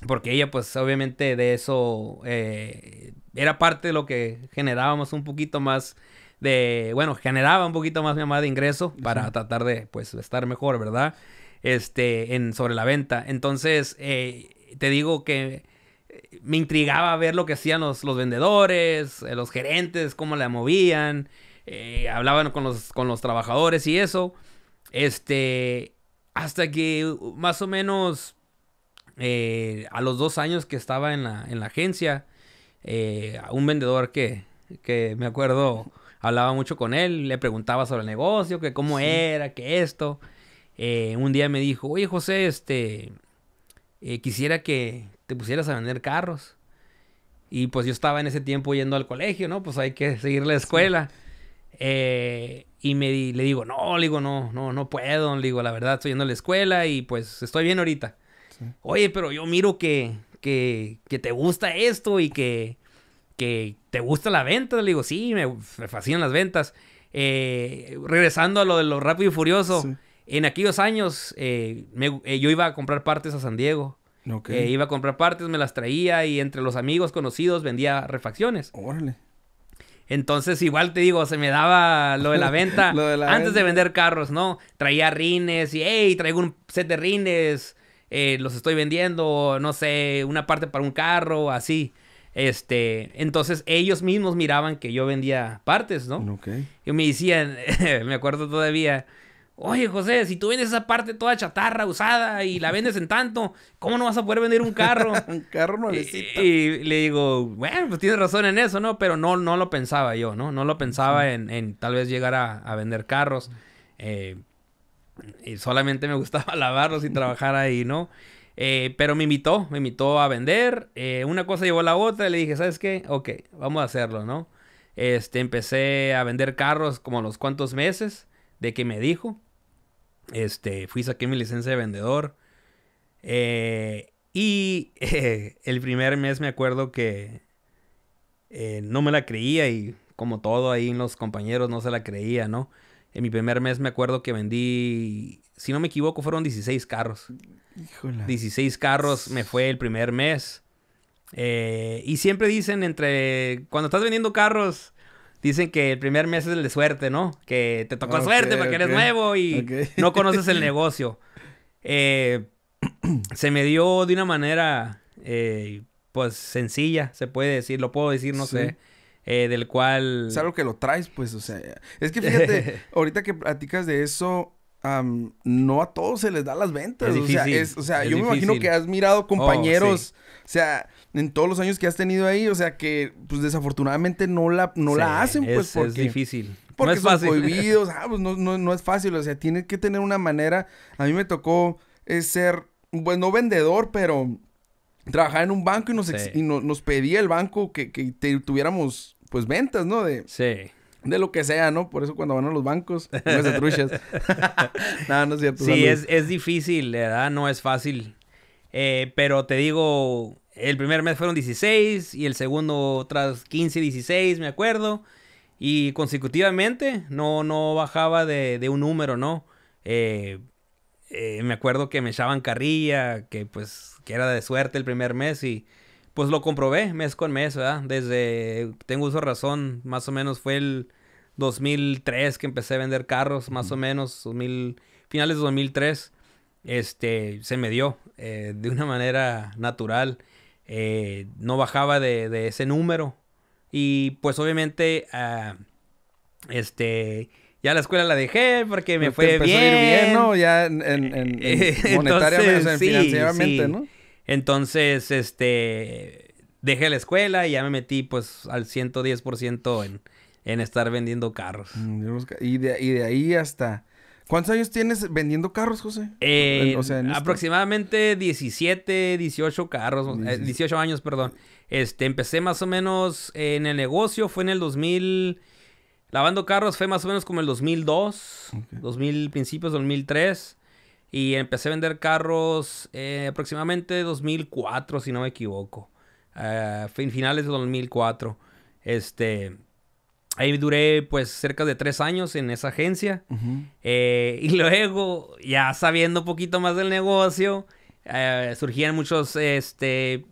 Porque ella, pues obviamente de eso eh, era parte de lo que generábamos un poquito más de, bueno, generaba un poquito más mi mamá de ingreso para tratar de, pues, estar mejor, ¿verdad? Este, en, sobre la venta. Entonces, eh, te digo que me intrigaba ver lo que hacían los, vendedores, eh, los gerentes, cómo la movían, eh, hablaban con los, con los trabajadores y eso. Este, hasta que uh, más o menos eh, a los dos años que estaba en la, en la agencia, un vendedor que, que me acuerdo hablaba mucho con él, le preguntaba sobre el negocio, que cómo era, que esto. un día me dijo, oye José, este, quisiera que, te pusieras a vender carros. Y pues yo estaba en ese tiempo yendo al colegio, ¿no? Pues hay que seguir la escuela. Eh, y me le digo, no, le digo, no, no, no puedo. Le digo, la verdad, estoy yendo a la escuela y pues estoy bien ahorita. Oye, pero yo miro que, que, te gusta esto y que, que te gusta la venta. Le digo, sí, me, fascinan las ventas. Eh, regresando a lo de lo rápido y furioso, en aquellos años eh, yo iba a comprar partes a San Diego eh, iba a comprar partes, me las traía y entre los amigos conocidos vendía refacciones. Órale. Entonces, igual te digo, se me daba lo de la venta [LAUGHS] de la antes de vender carros, ¿no? Traía rines y, hey, traigo un set de rines, eh, los estoy vendiendo, no sé, una parte para un carro, así. Este, entonces ellos mismos miraban que yo vendía partes, ¿no? Okay. Y me decían, [LAUGHS] me acuerdo todavía, Oye, José, si tú vendes esa parte toda chatarra, usada, y la vendes en tanto, ¿cómo no vas a poder vender un carro? [LAUGHS] un carro no Y, le digo, bueno, pues tienes razón en eso, ¿no? Pero no, no lo pensaba yo, ¿no? No lo pensaba en, tal vez llegar a, vender carros. Eh, y solamente me gustaba [LAUGHS] lavarlos y trabajar ahí, ¿no? Eh, pero me invitó, me invitó a vender. Eh, una cosa llevó a la otra y le dije, ¿sabes qué? Ok, vamos a hacerlo, ¿no? Este, empecé a vender carros como los cuantos meses de que me dijo. Este, fui, saqué mi licencia de vendedor. Eh, y [LAUGHS] eh, el primer mes me acuerdo que eh, no me la creía y como todo ahí en los compañeros no se la creía, ¿no? En mi primer mes me acuerdo que vendí, si no me equivoco, fueron 16 carros. 16 carros me fue el primer mes. y siempre dicen entre, cuando estás vendiendo carros, dicen que el primer mes es el de suerte, ¿no? Que te tocó suerte porque eres nuevo y [LAUGHS] no conoces el negocio. Eh, [CLEARS THROAT] se me dio de una manera, eh, pues, sencilla, se puede decir, lo puedo decir, no sé. Eh, del cual... Es algo que lo traes, pues, o sea... Es que fíjate, [LAUGHS] ahorita que platicas de eso, no a todos se les da las ventas. o sea, o sea yo me imagino que has mirado oh, compañeros, o sea, en todos los años que has tenido ahí, o sea que pues desafortunadamente no la, no la hacen, pues porque, es difícil. Porque no es son prohibidos, [LAUGHS] ah, pues no, no, no es fácil, o sea, tienes que tener una manera. A mí me tocó eh, ser, Bueno, pues, no vendedor, pero Trabajar en un banco y nos, y nos pedía el banco que, que tuviéramos pues ventas, ¿no? De, sí. De lo que sea, ¿no? Por eso cuando van a los bancos, no es truchas. [LAUGHS] no, no es cierto. Sí, es, difícil, ¿verdad? No es fácil. Eh, pero te digo, el primer mes fueron 16 y el segundo otras 15, 16, me acuerdo. Y consecutivamente no, no bajaba de, un número, ¿no? Eh, eh, me acuerdo que me echaban carrilla, que pues que era de suerte el primer mes y pues lo comprobé mes con mes, ¿verdad? Desde, tengo uso razón, más o menos fue el 2003 que empecé a vender carros, más o menos, finales de 2003, este, se me dio eh, de una manera natural eh, no bajaba de, de, ese número. Y pues obviamente, ah, este, ya la escuela la dejé porque me fue bien. A ir bien, ¿no? Ya en, en, [LAUGHS] monetariamente, Entonces, financieramente, ¿no? Entonces, este, dejé la escuela y ya me metí pues al 110% en, en estar vendiendo carros. Mm, y y de ahí hasta ¿Cuántos años tienes vendiendo carros, José? Eh, aproximadamente 17, 18 carros, 18. Eh, años, perdón. Este, empecé más o menos en el negocio, fue en el 2000, lavando carros fue más o menos como el 2002, 2000, principios 2003. Y empecé a vender carros eh, aproximadamente 2004, si no me equivoco. Eh, finales de 2004. Este, Ahí duré pues cerca de tres años en esa agencia. Eh, [LAUGHS] y luego, ya sabiendo un poquito más del negocio, eh, surgían muchos este,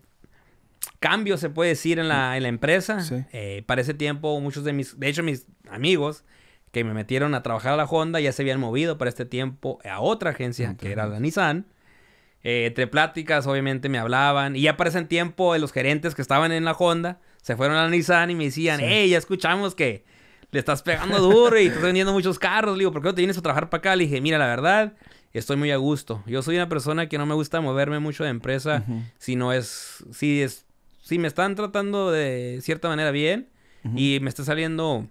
cambios, se puede decir, en la, mm. en la empresa. Eh, para ese tiempo, muchos de mis, de hecho, mis amigos que me metieron a trabajar a la Honda ya se habían movido para este tiempo a otra agencia, que era la Nissan. entre pláticas, obviamente, me hablaban. Y ya para ese tiempo, los gerentes que estaban en la Honda se fueron a Nissan y me decían, ...eh, hey, ya escuchamos que le estás pegando duro y estás vendiendo muchos carros. Le digo, ¿por qué no te vienes a trabajar para acá? Le dije, mira, la verdad, estoy muy a gusto. Yo soy una persona que no me gusta moverme mucho de empresa si no es, si es, si me están tratando de cierta manera bien y me está saliendo,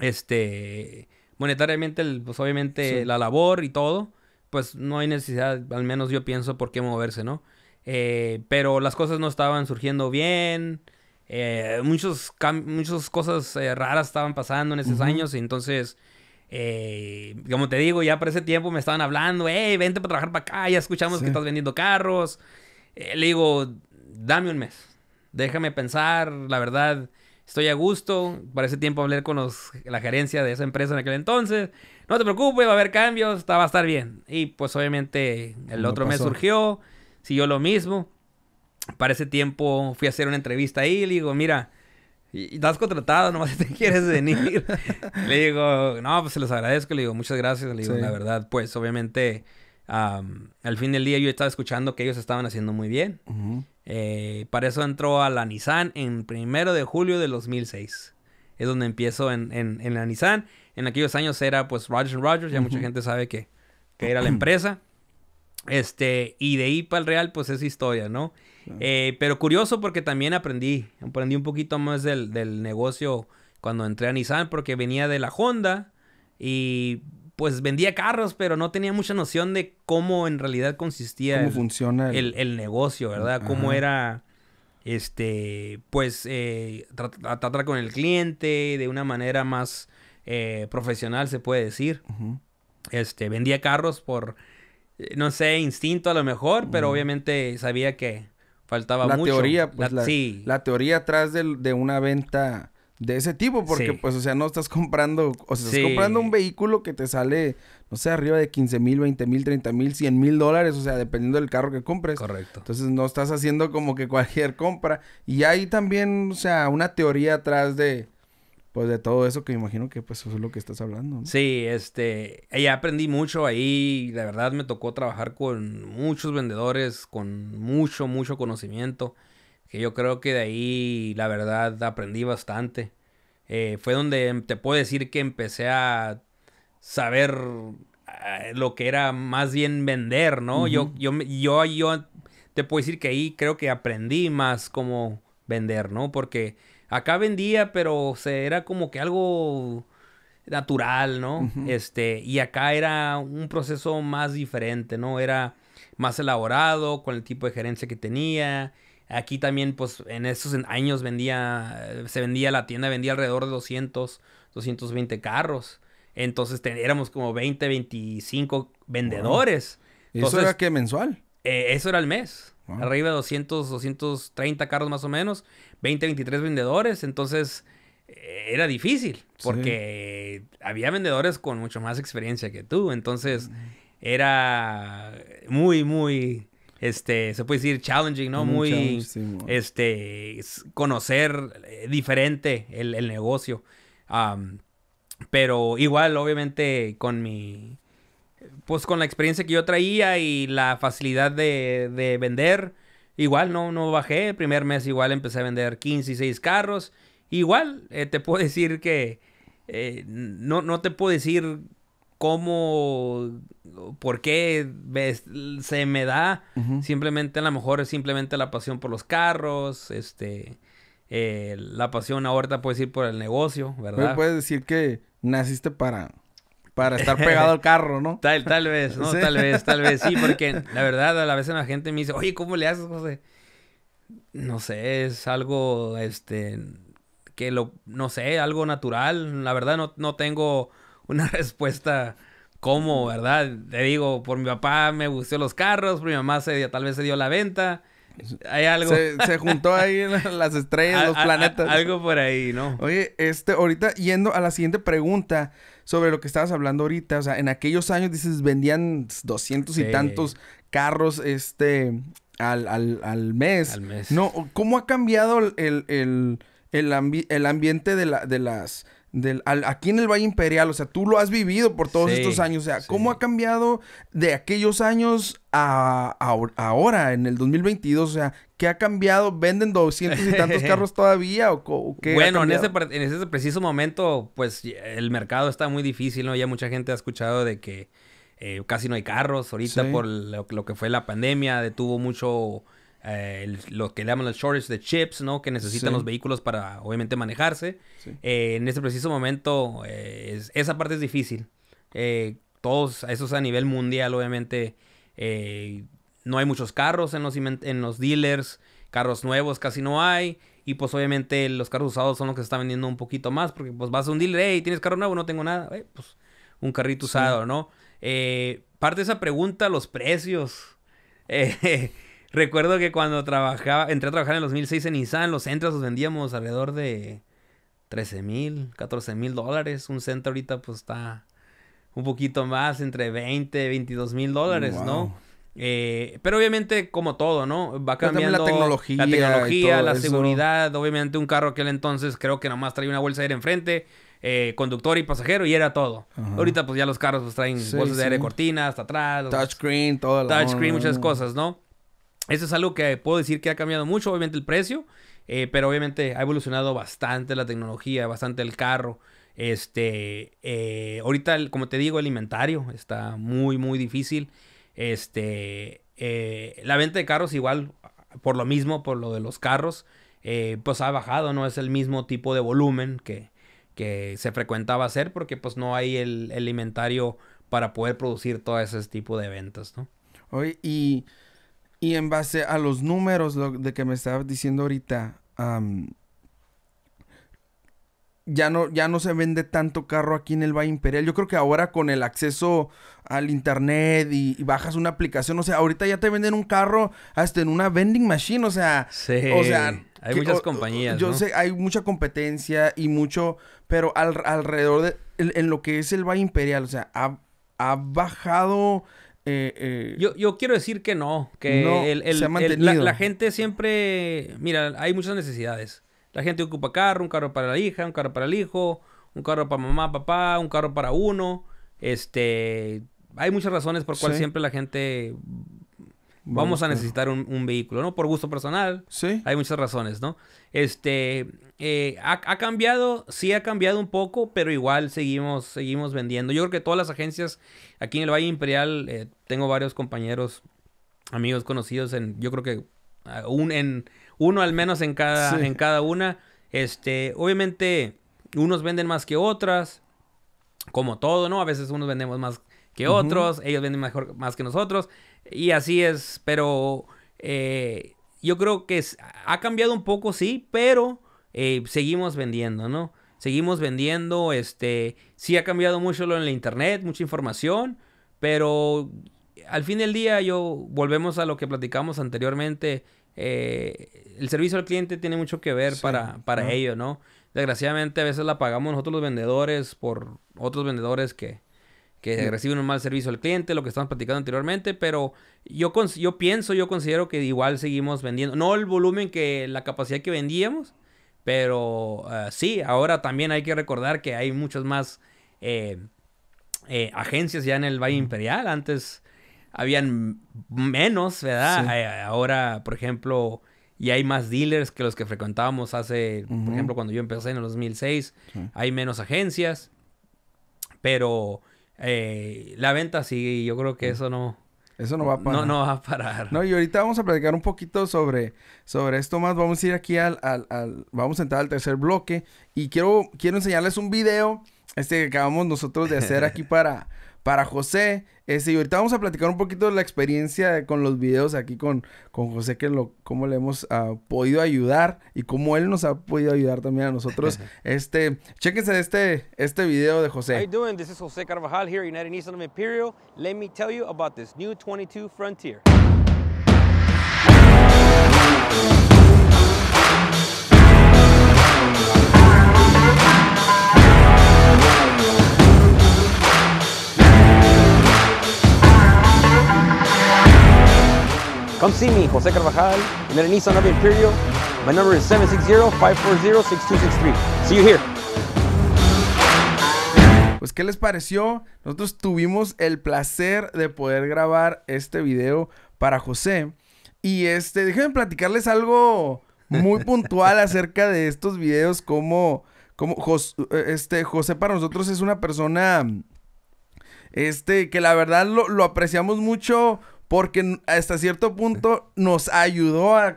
este, monetariamente, pues obviamente la labor y todo, pues no hay necesidad, al menos yo pienso, por qué moverse, ¿no? Eh, pero las cosas no estaban surgiendo bien, eh, muchos muchas cosas eh, raras estaban pasando en esos años y entonces... Eh, como te digo, ya para ese tiempo me estaban hablando, hey, vente para trabajar para acá, ya escuchamos que estás vendiendo carros. le digo, dame un mes, déjame pensar, la verdad, estoy a gusto. Para ese tiempo hablé con los, la gerencia de esa empresa en aquel entonces, no te preocupes, va a haber cambios, va a estar bien. Y pues obviamente el otro mes surgió, siguió lo mismo para ese tiempo fui a hacer una entrevista ahí y le digo, mira, estás contratado, nomás [LAUGHS] te quieres venir. [LAUGHS] le digo, no, pues se los agradezco, le digo, muchas gracias, le digo, la verdad, pues obviamente al fin del día yo estaba escuchando que ellos estaban haciendo muy bien. Eh, para eso entró a la Nissan en primero de julio de 2006. Es donde empiezo en, en, la Nissan. En aquellos años era pues Rogers Rogers, ya mucha gente sabe que, que era la empresa. Este, y de ahí para el Real, pues es historia, ¿no? Eh, pero curioso porque también aprendí, aprendí un poquito más del, negocio cuando entré a Nissan porque venía de la Honda y pues vendía carros, pero no tenía mucha noción de cómo en realidad consistía el, el... negocio, ¿verdad? Ah. Cómo era, este, pues, eh, tratar con el cliente de una manera más eh, profesional, se puede decir. Este, vendía carros por, no sé, instinto a lo mejor, pero obviamente sabía que Faltaba la Teoría, pues, la, teoría atrás de, una venta de ese tipo, porque pues, o sea, no estás comprando, o sea, estás comprando un vehículo que te sale, no sé, arriba de 15 mil, 20 mil, 30 mil, 100 mil dólares, o sea, dependiendo del carro que compres. Correcto. Entonces no estás haciendo como que cualquier compra. Y hay también, o sea, una teoría atrás de, pues de todo eso que me imagino que pues eso es lo que estás hablando. Sí, este, ya aprendí mucho ahí, la verdad me tocó trabajar con muchos vendedores, con mucho, mucho conocimiento, que yo creo que de ahí la verdad aprendí bastante. Eh, fue donde em, te puedo decir que empecé a saber ah, lo que era más bien vender, ¿no? yo, yo, yo, yo te puedo decir que ahí creo que aprendí más cómo vender, ¿no? Porque Acá vendía, pero se era como que algo natural, ¿no? Este, y acá era un proceso más diferente, ¿no? Era más elaborado con el tipo de gerencia que tenía. Aquí también, pues, en esos años vendía, eh, se vendía, la tienda vendía alrededor de 200, 220 carros. Entonces, éramos como 20, 25 vendedores. ¿Eso era qué mensual? Eh, eso era el mes. Arriba de 200, 230 carros más o menos, 20, 23 vendedores, entonces eh, era difícil porque había vendedores con mucho más experiencia que tú, entonces era muy muy este se puede decir challenging, ¿no? Muy, este conocer eh, diferente el, negocio. pero igual obviamente con mi pues con la experiencia que yo traía y la facilidad de, vender, igual no, no bajé. El primer mes igual empecé a vender 15 y 6 carros. Igual eh, te puedo [LAUGHS] decir que eh, no, te puedo decir cómo, por qué se me da. Simplemente, a lo mejor es simplemente la pasión por los carros, este, eh, la pasión ahorita puedes decir por el negocio, ¿verdad? Puedes decir que naciste para para estar [LAUGHS] pegado al carro, ¿no? Tal, tal vez, ¿no? [LAUGHS] Tal vez, tal vez, sí, porque la verdad a la vez la gente me dice, oye, ¿cómo le haces, José? No sé, es algo, este, que lo, no sé, algo natural. La verdad no, tengo una [LAUGHS] respuesta cómo, ¿verdad? Te digo, por mi papá me gustó los carros, por mi mamá se, tal vez se dio la venta. Hay algo. Se, juntó ahí las estrellas, los planetas. algo por ahí, ¿no? Oye, este, ahorita yendo a la siguiente pregunta, sobre lo que estabas hablando ahorita. O sea, en aquellos años, dices, vendían doscientos y tantos carros este, al, al, al, mes. Al mes. No, ¿Cómo ha cambiado el, el, el, el ambiente de, la, de las aquí en el Valle Imperial, o sea, tú lo has vivido por todos estos años, o sea, ¿cómo ha cambiado de aquellos años a, ahora, en el 2022? O sea, ¿qué ha cambiado? ¿Venden 200 y tantos [LAUGHS] carros todavía o, Bueno, en ese, en ese preciso momento, pues el mercado está muy difícil, ¿no? Ya mucha gente ha escuchado de que eh, casi no hay carros ahorita por lo, que fue la pandemia, detuvo mucho eh, lo que le llaman los shortage de chips, ¿no? Que necesitan los vehículos para obviamente manejarse. Eh, en este preciso momento, eh, esa parte es difícil. todos, eso es a nivel mundial, obviamente. no hay muchos carros en los, en los dealers, carros nuevos casi no hay. Y pues obviamente los carros usados son los que se están vendiendo un poquito más, porque pues vas a un dealer, hey, ¿tienes carro nuevo? No tengo nada. pues un carrito usado, ¿no? parte de esa pregunta, los precios. [LAUGHS] Eh, Recuerdo que cuando trabajaba, entré a trabajar en el 2006 en Nissan, los centros los vendíamos alrededor de 13 mil, 14 mil dólares. Un centro ahorita pues está un poquito más, entre 20, 22 mil dólares, ¿no? Eh, pero obviamente, como todo, ¿no? Va cambiando la tecnología, la, tecnología, la seguridad. Obviamente, un carro aquel entonces creo que nomás traía una bolsa de aire enfrente, eh, conductor y pasajero, y era todo. Ahorita, pues ya los carros pues, traen bolsas de aire cortina, hasta atrás. Touchscreen, todo. Touchscreen, muchas cosas, ¿no? Eso es algo que puedo decir que ha cambiado mucho, obviamente el precio, eh, pero obviamente ha evolucionado bastante la tecnología, bastante el carro. Este, eh, ahorita, como te digo, el inventario está muy, muy difícil. Este, eh, la venta de carros igual, por lo mismo, por lo de los carros, pues ha bajado, no es el mismo tipo de volumen que, se frecuentaba hacer porque pues no hay el, inventario para poder producir todo ese tipo de ventas, ¿no? y... Y en base a los números de que me estabas diciendo ahorita, ya, no, ya no se vende tanto carro aquí en el Valle Imperial. Yo creo que ahora con el acceso al internet y, bajas una aplicación, o sea, ahorita ya te venden un carro hasta en una vending machine, o sea, hay muchas compañías. Yo sé, hay mucha competencia y mucho, pero alrededor de en, lo que es el Valle Imperial, o sea, ha, ha bajado eh, eh, yo, yo, quiero decir que no, que la, gente siempre, mira, hay muchas necesidades. La gente ocupa carro, un carro para la hija, un carro para el hijo, un carro para mamá, papá, un carro para uno. Este, hay muchas razones por cuales siempre la gente vamos a necesitar un, un, vehículo, ¿no? Por gusto personal. Sí. Hay muchas razones, ¿no? Este, eh, ha, cambiado, sí ha cambiado un poco, pero igual seguimos, seguimos vendiendo. Yo creo que todas las agencias aquí en el Valle Imperial, eh, tengo varios compañeros, amigos conocidos, en, yo creo que ah, un, en, uno al menos en cada, en cada una. Este, obviamente, unos venden más que otras, como todo, ¿no? A veces unos vendemos más que otros, ellos venden mejor más que nosotros, y así es, pero eh, yo creo que ha cambiado un poco, sí, pero eh, seguimos vendiendo, ¿no? Seguimos vendiendo, este, sí ha cambiado mucho lo en la internet, mucha información, pero al fin del día yo volvemos a lo que platicamos anteriormente, eh, el servicio al cliente tiene mucho que ver para, para ello, ¿no? Desgraciadamente a veces la pagamos nosotros los vendedores por otros vendedores que, que reciben un mal servicio al cliente, lo que estamos platicando anteriormente, pero yo, yo pienso, yo considero que igual seguimos vendiendo, no el volumen que la capacidad que vendíamos, pero eh, sí, ahora también hay que recordar que hay muchas más eh, eh, agencias ya en el Valle Imperial. Antes habían menos, ¿verdad? Ahora, por ejemplo, ya hay más dealers que los que frecuentábamos hace, por ejemplo, cuando yo empecé en el 2006. Hay menos agencias, pero la venta sí, yo creo que eso no, eso no va a parar. No, no va a parar. No, y ahorita vamos a platicar un poquito sobre, sobre esto más. Vamos a ir aquí al, al, Vamos a entrar al tercer bloque. Y quiero, quiero enseñarles un video este que acabamos nosotros de hacer aquí [LAUGHS] para, para José y eh, ahorita vamos a platicar un poquito de la experiencia con los videos aquí con, con José, que lo, cómo le hemos ah, podido ayudar y cómo él nos ha podido ayudar también a nosotros. [LAUGHS] este, chéquense este, este video de José. How you doing? This is José Carvajal here United Nissan Imperial. Let me tell you about this new 22 Frontier. see me, Jose Carvajal, en el Nissan of Imperial. My number is 760-540-6263. See you here. Pues, ¿qué les pareció? Nosotros tuvimos el placer de poder grabar este video para José. Y este, déjenme platicarles algo muy [LAUGHS] puntual acerca de estos videos. Como, como eh, este, José para nosotros es una persona este, que la verdad lo, lo, apreciamos mucho porque hasta cierto punto nos ayudó a,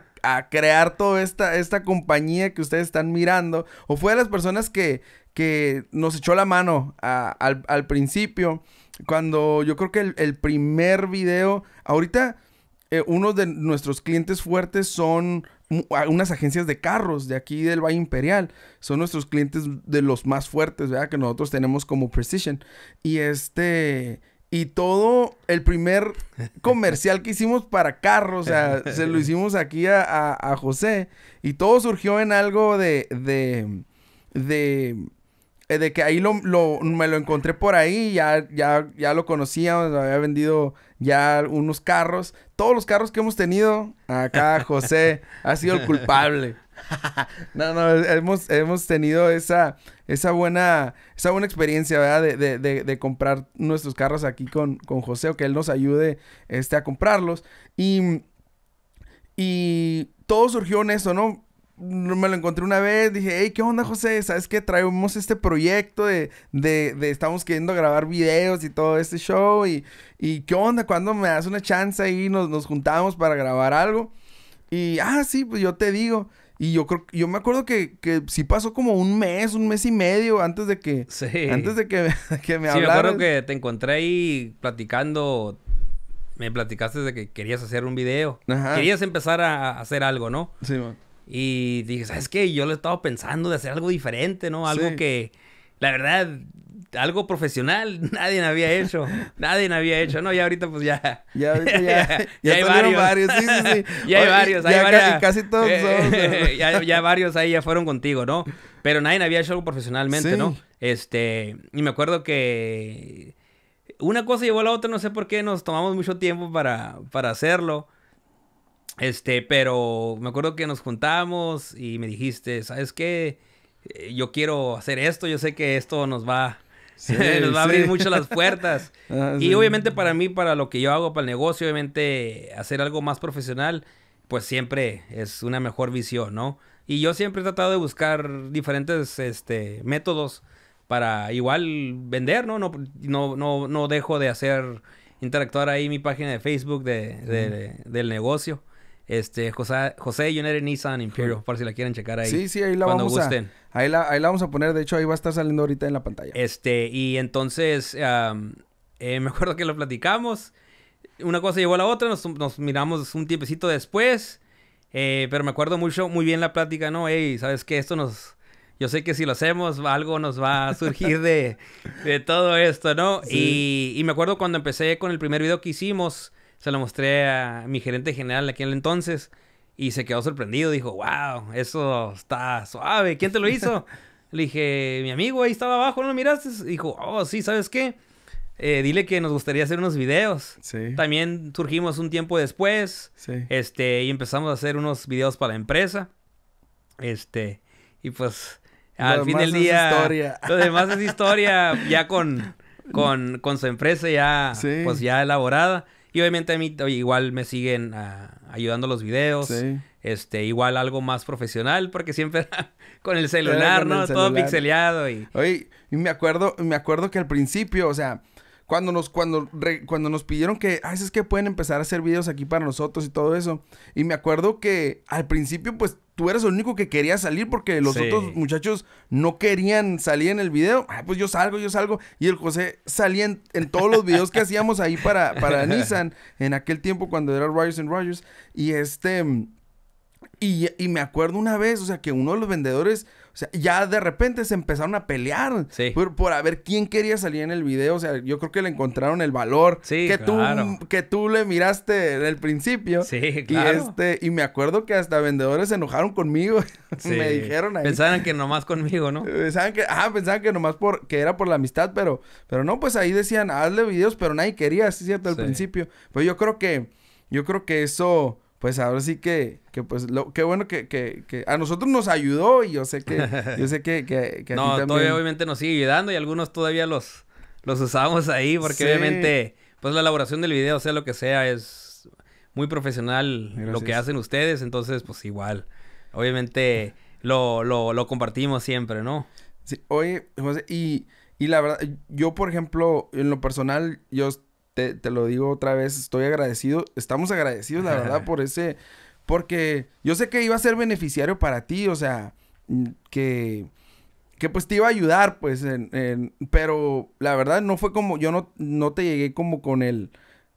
crear toda esta, esta compañía que ustedes están mirando, o fue de las personas que, que nos echó la mano al, principio, cuando yo creo que el, primer video, ahorita eh, uno de nuestros clientes fuertes son unas agencias de carros de aquí del Valle Imperial. Son nuestros clientes de los más fuertes, ¿verdad? Que nosotros tenemos como Precision. Y este... Y todo el primer [LAUGHS] comercial que hicimos para carros, o sea, se lo [LAUGHS] hicimos aquí a, José. Y todo surgió en algo de. de. de, eh, que ahí lo, me lo encontré por ahí, ya, ya, ya lo conocíamos había vendido ya unos carros. Todos los carros que hemos tenido, acá José ha sido el culpable. [LAUGHS] [LAUGHS] no, no, eh, hemos, hemos tenido esa, esa, buena, esa buena experiencia, De, comprar nuestros carros aquí con, con, José o que él nos ayude este, a comprarlos. Y, y todo surgió en eso, ¿no? me lo encontré una vez, dije, hey, ¿qué onda, José? ¿Sabes qué? Traemos este proyecto de, de, estamos queriendo grabar videos y todo este show y, y ¿qué onda? ¿Cuándo me das una chance ahí? Nos, nos juntamos para grabar algo. Y, ah, sí, pues yo te digo. Y yo creo, yo me acuerdo que, que sí pasó como un mes, un mes y medio antes de que, antes de que, [LAUGHS] que me hablaras. Sí, me acuerdo que te encontré ahí platicando, me platicaste de que querías hacer un video. Querías empezar a, hacer algo, ¿no? Sí, man. Y dije, ¿sabes qué? Yo lo estaba pensando de hacer algo diferente, ¿no? Algo que, la verdad, algo profesional, [LAUGHS] nadie había hecho. Nadie había hecho. No, ya ahorita pues ya. Ya ahorita ya. [LAUGHS] ya, hay varios. Sí, sí, sí. [LAUGHS] ya hay varios. Ya casi todos. ya, varios ahí ya fueron contigo, ¿no? Pero nadie había hecho algo profesionalmente, ¿no? Este, y me acuerdo que una cosa llevó a la otra, no sé por qué nos tomamos mucho tiempo para, para hacerlo. Este, pero me acuerdo que nos juntamos y me dijiste, ¿sabes qué? Eh, yo quiero hacer esto, yo sé que esto nos va, [LAUGHS] va a abrir mucho las puertas. [LAUGHS] Ah, y obviamente para mí, para lo que yo hago, para el negocio, obviamente hacer algo más profesional, pues siempre es una mejor visión, ¿no? Y yo siempre he tratado de buscar diferentes este, métodos para igual vender, ¿no? No, no, no, dejo de hacer interactuar ahí mi página de Facebook del negocio. Este, José, José United Nissan Imperial, por si la quieren checar ahí. Sí, sí, ahí la vamos a... Ahí ahí la vamos a poner, de hecho ahí va a estar saliendo ahorita en la pantalla. Este, y entonces, eh, me acuerdo que lo platicamos, una cosa llevó a la otra, nos, miramos un tiempecito después, eh, pero me acuerdo mucho, muy bien la plática, ¿no? Ey, ¿sabes qué? Esto nos... Yo sé que si lo hacemos, algo nos va a surgir de, todo esto, ¿no? [LAUGHS] Y, y me acuerdo cuando empecé con el primer video que hicimos, se lo mostré a mi gerente general aquí en el entonces y se quedó sorprendido. Dijo, wow, eso está suave. ¿Quién te lo hizo? [LAUGHS] Le dije, mi amigo, ahí estaba abajo, ¿no lo miraste? Dijo, oh, sí, ¿sabes qué? Eh, dile que nos gustaría hacer unos videos. También surgimos un tiempo después. Este, y empezamos a hacer unos videos para la empresa. Este, y pues al fin del día. Historia. Lo demás es [LAUGHS] historia ya con, con, su empresa ya, pues ya elaborada. Y obviamente a mí igual me siguen ah, ayudando los videos. Este, igual algo más profesional, porque siempre [LAUGHS] con el eh, celular, ¿no? Todo pixeleado y... Oye, me acuerdo, me acuerdo que al principio, o sea, cuando nos, cuando, cuando nos pidieron que, ah, es que pueden empezar a hacer videos aquí para nosotros y todo eso. Y me acuerdo que al principio, pues, tú eras el único que quería salir porque los otros muchachos no querían salir en el video. Ah, pues yo salgo, yo salgo. Y el José salía en, todos los videos que hacíamos ahí para, para [LAUGHS] Nissan en aquel tiempo cuando era Rogers and Rogers. Y este... Y, y, me acuerdo una vez, o sea, que uno de los vendedores, o sea, ya de repente se empezaron a pelear por, a ver quién quería salir en el video. O sea, yo creo que le encontraron el valor que, tú, que tú le miraste en el principio. Sí, claro. Y, este, y me acuerdo que hasta vendedores se enojaron conmigo. [LAUGHS] me dijeron ahí. Pensaban que nomás conmigo, ¿no? Eh, pensaban que, ah, pensaban que nomás por, que era por la amistad, pero, pero no, pues ahí decían, hazle videos, pero nadie quería, sí, cierto, al principio. Pero pues yo creo que, yo creo que eso pues ahora sí que, que pues, lo, qué bueno que, que, que, a nosotros nos ayudó y yo sé que, [LAUGHS] yo sé que, que, no, todavía obviamente nos sigue ayudando y algunos todavía los, los usamos ahí porque obviamente, pues la elaboración del video, sea lo que sea, es muy profesional lo que hacen ustedes, entonces pues igual, obviamente lo, lo, lo compartimos siempre, ¿no? Sí, oye, José, y... Y la verdad, yo por ejemplo, en lo personal, yo te, lo digo otra vez, estoy agradecido, estamos agradecidos la verdad [LAUGHS] por ese, porque yo sé que iba a ser beneficiario para ti, o sea, mm, que, que pues te iba a ayudar, pues, en, pero la verdad no fue como, yo no, no te llegué como con el,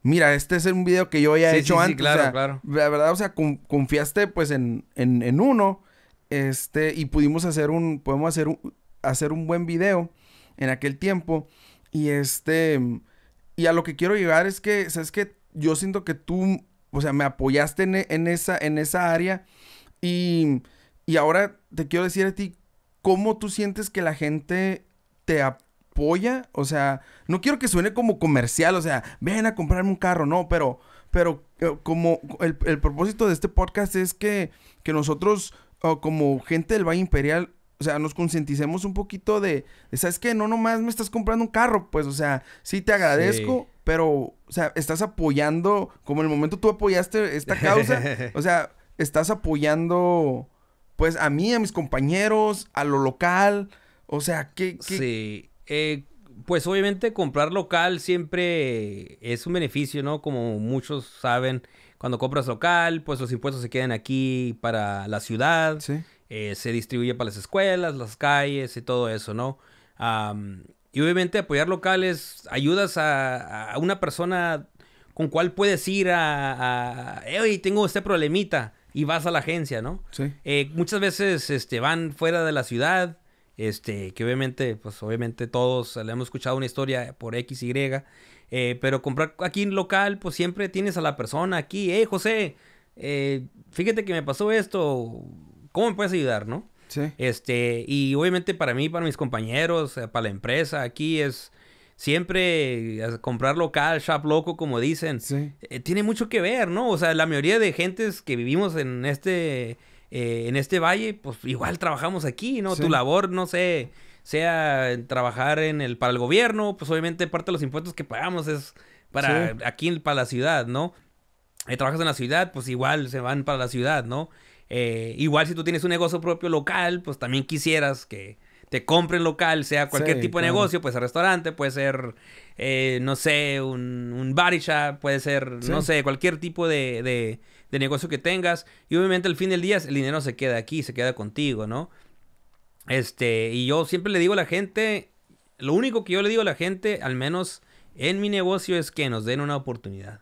mira, este es un video que yo ya he hecho antes. Sí, claro, claro. La verdad, o sea, confiaste pues en, en, en, uno, este, y pudimos hacer un, podemos hacer un, hacer un buen video en aquel tiempo, y este, y a lo que quiero llegar es que, ¿sabes qué? Yo siento que tú, o sea, me apoyaste en, esa, en esa área y, y, ahora te quiero decir a ti, ¿cómo tú sientes que la gente te apoya? O sea, no quiero que suene como comercial, o sea, ven a comprarme un carro, no, pero, pero eh, como el, el propósito de este podcast es que, que nosotros, oh, como gente del Valle Imperial, o sea, nos concienticemos un poquito de, ¿sabes qué? No nomás me estás comprando un carro, pues, o sea, sí te agradezco, pero, o sea, estás apoyando, como en el momento tú apoyaste esta causa, [LAUGHS] o sea, estás apoyando, pues, a mí, a mis compañeros, a lo local, o sea, ¿qué? Sí, eh, pues obviamente comprar local siempre es un beneficio, ¿no? Como muchos saben, cuando compras local, pues los impuestos se quedan aquí para la ciudad. Sí eh, se distribuye para las escuelas, las calles y todo eso, ¿no? y obviamente apoyar locales, ayudas a, una persona con cual puedes ir a, hey, tengo este problemita y vas a la agencia, ¿no? Sí. Eh, muchas veces este, van fuera de la ciudad, este, que obviamente, pues obviamente todos le hemos escuchado una historia por X, Y, eh, pero comprar aquí en local, pues siempre tienes a la persona aquí, hey José, fíjate que me pasó esto, ¿cómo me puedes ayudar, no? Sí. Este, y obviamente para mí, para mis compañeros, eh, para la empresa, aquí es siempre eh, comprar local, shop loco, como dicen. Sí. Eh, tiene mucho que ver, ¿no? O sea, la mayoría de gentes que vivimos en este, en este valle, pues igual trabajamos aquí, ¿no? Tu labor, no sé, sea trabajar en el, para el gobierno, pues obviamente parte de los impuestos que pagamos es para aquí, para la ciudad, ¿no? Eh, trabajas en la ciudad, pues igual se van para la ciudad, ¿no? Eh, igual si tú tienes un negocio propio local, pues también quisieras que te compren local, sea cualquier tipo de negocio, puede ser restaurante, puede ser, eh, no sé, un, un barisha, puede ser, no sé, cualquier tipo de, de, negocio que tengas. Y obviamente al fin del día el dinero se queda aquí, se queda contigo, ¿no? Este, y yo siempre le digo a la gente, lo único que yo le digo a la gente, al menos en mi negocio, es que nos den una oportunidad.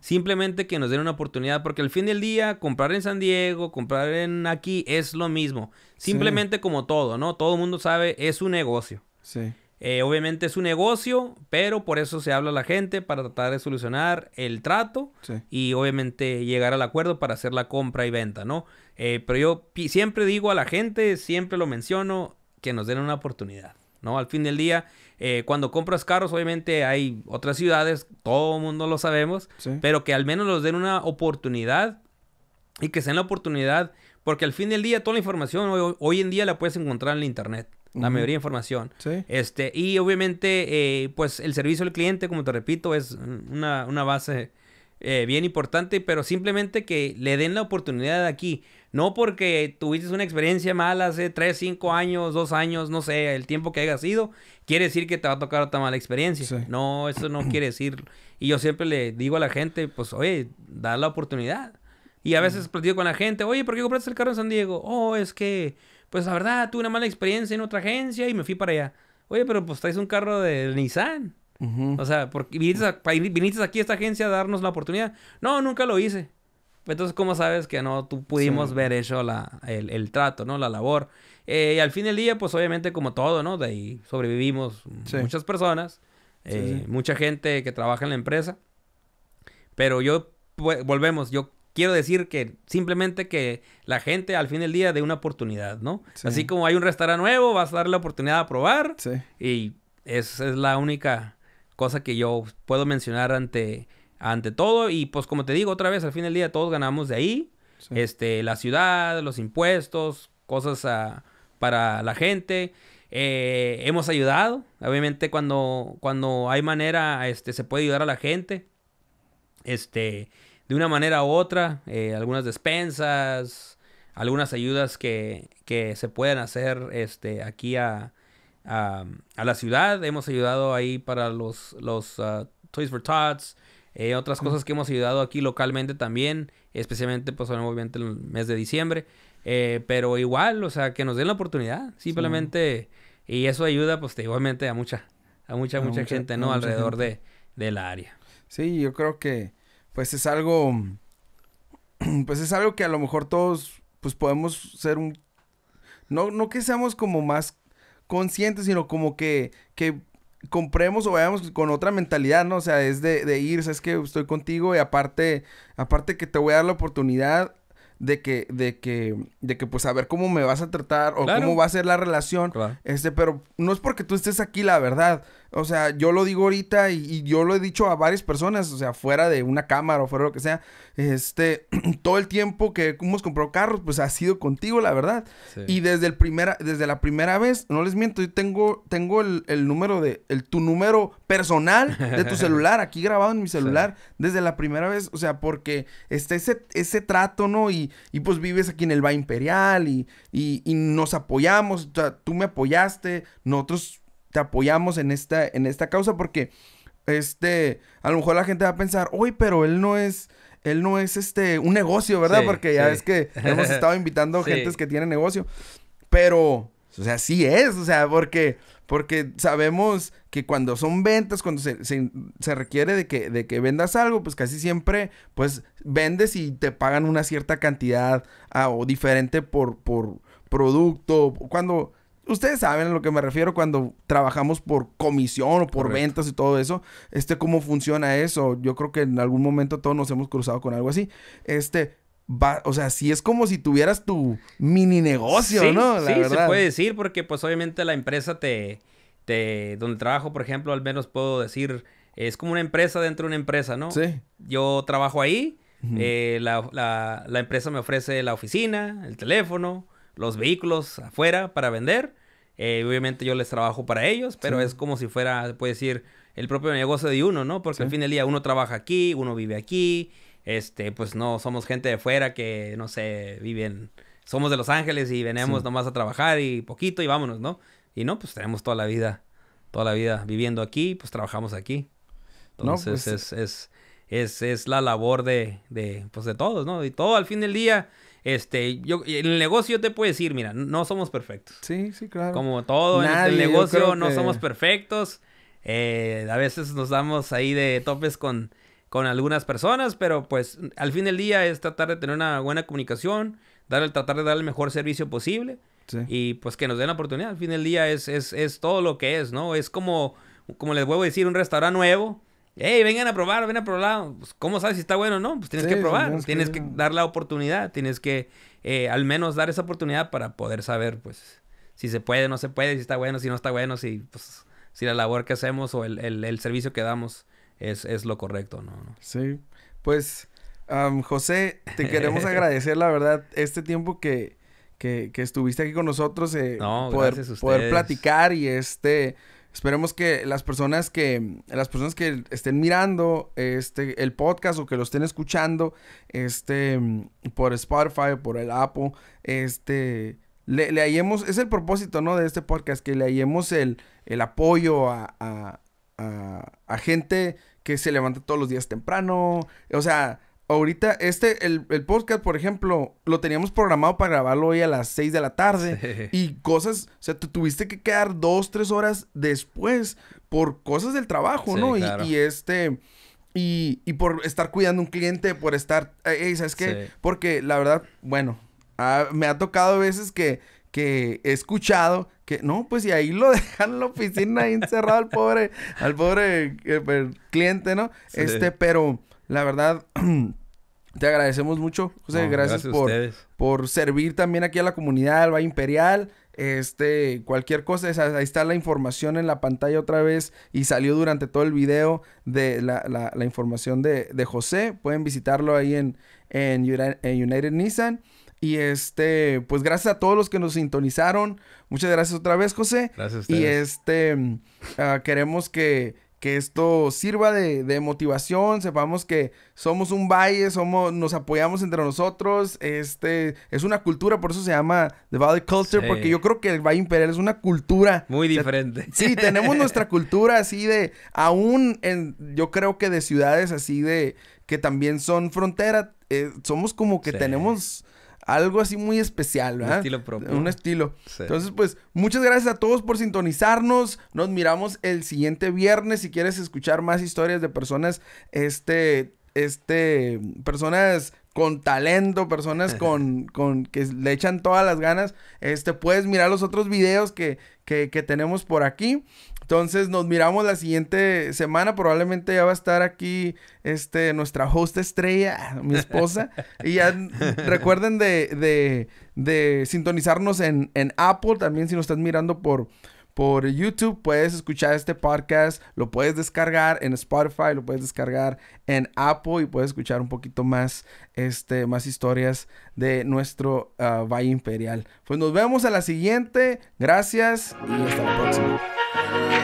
Simplemente que nos den una oportunidad, porque al fin del día, comprar en San Diego, comprar en aquí, es lo mismo. Simplemente como todo, ¿no? Todo el mundo sabe, es un negocio. Sí. Eh, obviamente es un negocio, pero por eso se habla a la gente, para tratar de solucionar el trato y obviamente llegar al acuerdo para hacer la compra y venta, ¿no? Eh, pero yo siempre digo a la gente, siempre lo menciono, que nos den una oportunidad, ¿no? Al fin del día, eh, cuando compras carros, obviamente hay otras ciudades, todo el mundo lo sabemos, pero que al menos los den una oportunidad y que sea la oportunidad, porque al fin del día toda la información hoy, en día la puedes encontrar en el internet la mayoría de información. Este, y obviamente, eh, pues el servicio al cliente, como te repito, es una, base eh, bien importante, pero simplemente que le den la oportunidad aquí. No porque tuviste una experiencia mala hace 3, 5 años, 2 años, no sé, el tiempo que haya sido, quiere decir que te va a tocar otra mala experiencia. No, eso no quiere decir. Y yo siempre le digo a la gente, pues, oye, da la oportunidad. Y a veces platico con la gente, oye, ¿por qué compraste el carro en San Diego? Oh, es que, pues la verdad, tuve una mala experiencia en otra agencia y me fui para allá. Oye, pero pues traes un carro de Nissan. O sea, porque viniste, viniste, aquí a esta agencia a darnos la oportunidad. No, nunca lo hice. Entonces, ¿cómo sabes que no tú pudimos ver eso, la, el, el, trato, ¿no? La labor. Eh, y al fin del día, pues obviamente como todo, ¿no? De ahí sobrevivimos muchas personas, eh, mucha gente que trabaja en la empresa. Pero yo, pues, volvemos, yo quiero decir que simplemente que la gente al fin del día dé una oportunidad, ¿no? Así como hay un restaurante nuevo, vas a darle la oportunidad a probar. Y esa es la única cosa que yo puedo mencionar ante ante todo. Y pues como te digo otra vez, al fin del día todos ganamos de ahí. Este, la ciudad, los impuestos, cosas ah, para la gente. Eh, hemos ayudado. Obviamente cuando, cuando hay manera, este, se puede ayudar a la gente. Este, de una manera u otra, eh, algunas despensas, algunas ayudas que, se pueden hacer este, aquí a, a, la ciudad. Hemos ayudado ahí para los, los ah, Toys for Tots, eh, otras cosas que hemos ayudado aquí localmente también, especialmente pues obviamente en el mes de diciembre. Eh, pero igual, o sea, que nos den la oportunidad, simplemente. Y eso ayuda pues igualmente a mucha, a mucha, mucha, gente, ¿no? Alrededor De, de la área. Sí, yo creo que pues es algo, [CLEARS THROAT] pues es algo que a lo mejor todos pues podemos ser un, no, no que seamos como más conscientes, sino como que, que compremos o vayamos con otra mentalidad, ¿no? O sea, es de, de ir, sabes que estoy contigo y aparte, aparte que te voy a dar la oportunidad de que, de que, de que, pues a ver cómo me vas a tratar o cómo va a ser la relación. Este, pero no es porque tú estés aquí, la verdad. O sea, yo lo digo ahorita y, y, yo lo he dicho a varias personas, o sea, fuera de una cámara o fuera de lo que sea, este, [CLEARS THROAT] todo el tiempo que hemos comprado carros, pues ha sido contigo, la verdad. Y desde el primera, desde la primera vez, no les miento, yo tengo, tengo el, el número de, el, tu número personal de tu [LAUGHS] celular, aquí grabado en mi celular, desde la primera vez, o sea, porque este, ese, ese trato, ¿no? Y, y pues vives aquí en el Va Imperial y, y, nos apoyamos, tú me apoyaste, nosotros te apoyamos en esta, en esta causa porque este, a lo mejor la gente va a pensar, uy, pero él no es, él no es este un negocio, ¿verdad? Porque ya es que [LAUGHS] hemos estado invitando a gentes que tienen negocio. Pero, o sea, sí es, o sea, porque, porque sabemos que cuando son ventas, cuando se, requiere de que, de que vendas algo, pues casi siempre, pues, vendes y te pagan una cierta cantidad ah, o diferente por, por producto. Cuando ustedes saben a lo que me refiero cuando trabajamos por comisión o por ventas y todo eso. Este, cómo funciona eso. Yo creo que en algún momento todos nos hemos cruzado con algo así. Este, va, o sea, sí es como si tuvieras tu mini negocio, ¿no? sí, se puede decir porque pues obviamente la empresa te, te, donde trabajo, por ejemplo, al menos puedo decir, es como una empresa dentro de una empresa, ¿no? Sí. Yo trabajo ahí. Eh, la, la, la empresa me ofrece la oficina, el teléfono, los vehículos afuera para vender. Eh, obviamente yo les trabajo para ellos, pero es como si fuera, puede decir, el propio negocio de uno, ¿no? Porque al fin del día uno trabaja aquí, uno vive aquí, este, pues no somos gente de fuera que, no sé, viven, somos de Los Ángeles y venimos nomás a trabajar y poquito y vámonos, ¿no? Y no, pues tenemos toda la vida, toda la vida viviendo aquí, pues trabajamos aquí. Entonces pues, es, es, la labor de, de, pues de todos, ¿no? Y todo al fin del día este, yo, en el negocio te puedo decir, mira, no somos perfectos. Sí, sí, claro. Como todo en el negocio, no somos perfectos. Eh, a veces nos damos ahí de topes con, con algunas personas, pero pues al fin del día es tratar de tener una buena comunicación, dar el, tratar de dar el mejor servicio posible. Y pues que nos den la oportunidad. Al fin del día es, es, es todo lo que es, ¿no? Es como, como les vuelvo a decir, un restaurante nuevo hey, vengan a probar, ven a probar. Pues, ¿Cómo sabes si está bueno o no? Pues tienes que probar, tienes que... dar la oportunidad, tienes que eh, al menos dar esa oportunidad para poder saber, pues, si se puede, no se puede, si está bueno, si no está bueno, si, pues, si la labor que hacemos o el, servicio que damos es, es lo correcto, ¿no? Sí, pues, José, te queremos [LAUGHS] agradecer, la verdad, este tiempo que, estuviste aquí con nosotros, eh, no, poder, poder platicar y este Esperemos que las personas que las personas que estén mirando este el podcast o que lo estén escuchando este por Spotify, por el Apple, este le, le es el propósito, ¿no? De este podcast, que le hallemos el, el apoyo a, a, a, a gente que se levanta todos los días temprano, o sea, ahorita, este, el, podcast, por ejemplo, lo teníamos programado para grabarlo hoy a las 6 de la tarde. Y cosas, o sea, tú tuviste que quedar dos, tres horas después por cosas del trabajo, ¿no? Y, este... Y, y, por estar cuidando un cliente, por estar... Eh, ¿Sabes qué? Porque la verdad, bueno, me ha tocado a veces que, que he escuchado que no, pues y ahí lo [LAUGHS] dejan en la oficina ahí encerrado al pobre, al pobre eh, pues, cliente, ¿no? Este, pero la verdad [CLEARS THROAT] Te agradecemos mucho, José. gracias, por, por, servir también aquí a la comunidad al Valle Imperial. Este, cualquier cosa, ahí está la información en la pantalla otra vez y salió durante todo el video de la, información de, de, José. Pueden visitarlo ahí en, en, United Nissan. Y este, pues gracias a todos los que nos sintonizaron. Muchas gracias otra vez, José. Gracias a Y este, mm, ah, queremos que que esto sirva de, motivación, sepamos que somos un valle, somos, nos apoyamos entre nosotros, este, es una cultura, por eso se llama The Valley Culture, porque yo creo que el Valle Imperial es una cultura. Muy diferente. sí, tenemos nuestra [LAUGHS] cultura así de, aún en, yo creo que de ciudades así de, que también son frontera, eh, somos como que tenemos algo así muy especial, ¿verdad? Un estilo propio. Entonces, pues, muchas gracias a todos por sintonizarnos. Nos miramos el siguiente viernes. Si quieres escuchar más historias de personas, este, este, personas con talento, personas [LAUGHS] con, con, que le echan todas las ganas, este, puedes mirar los otros videos que, que, que tenemos por aquí. Entonces nos miramos la siguiente semana. Probablemente ya va a estar aquí este, nuestra host estrella, [LAUGHS] mi esposa. y ya recuerden de, sintonizarnos en, en, Apple también si nos estás mirando por, por YouTube, puedes escuchar este podcast, lo puedes descargar en Spotify, lo puedes descargar en Apple y puedes escuchar un poquito más, este, más historias de nuestro ah, Valle Imperial. Pues nos vemos a la siguiente, gracias y hasta la próxima.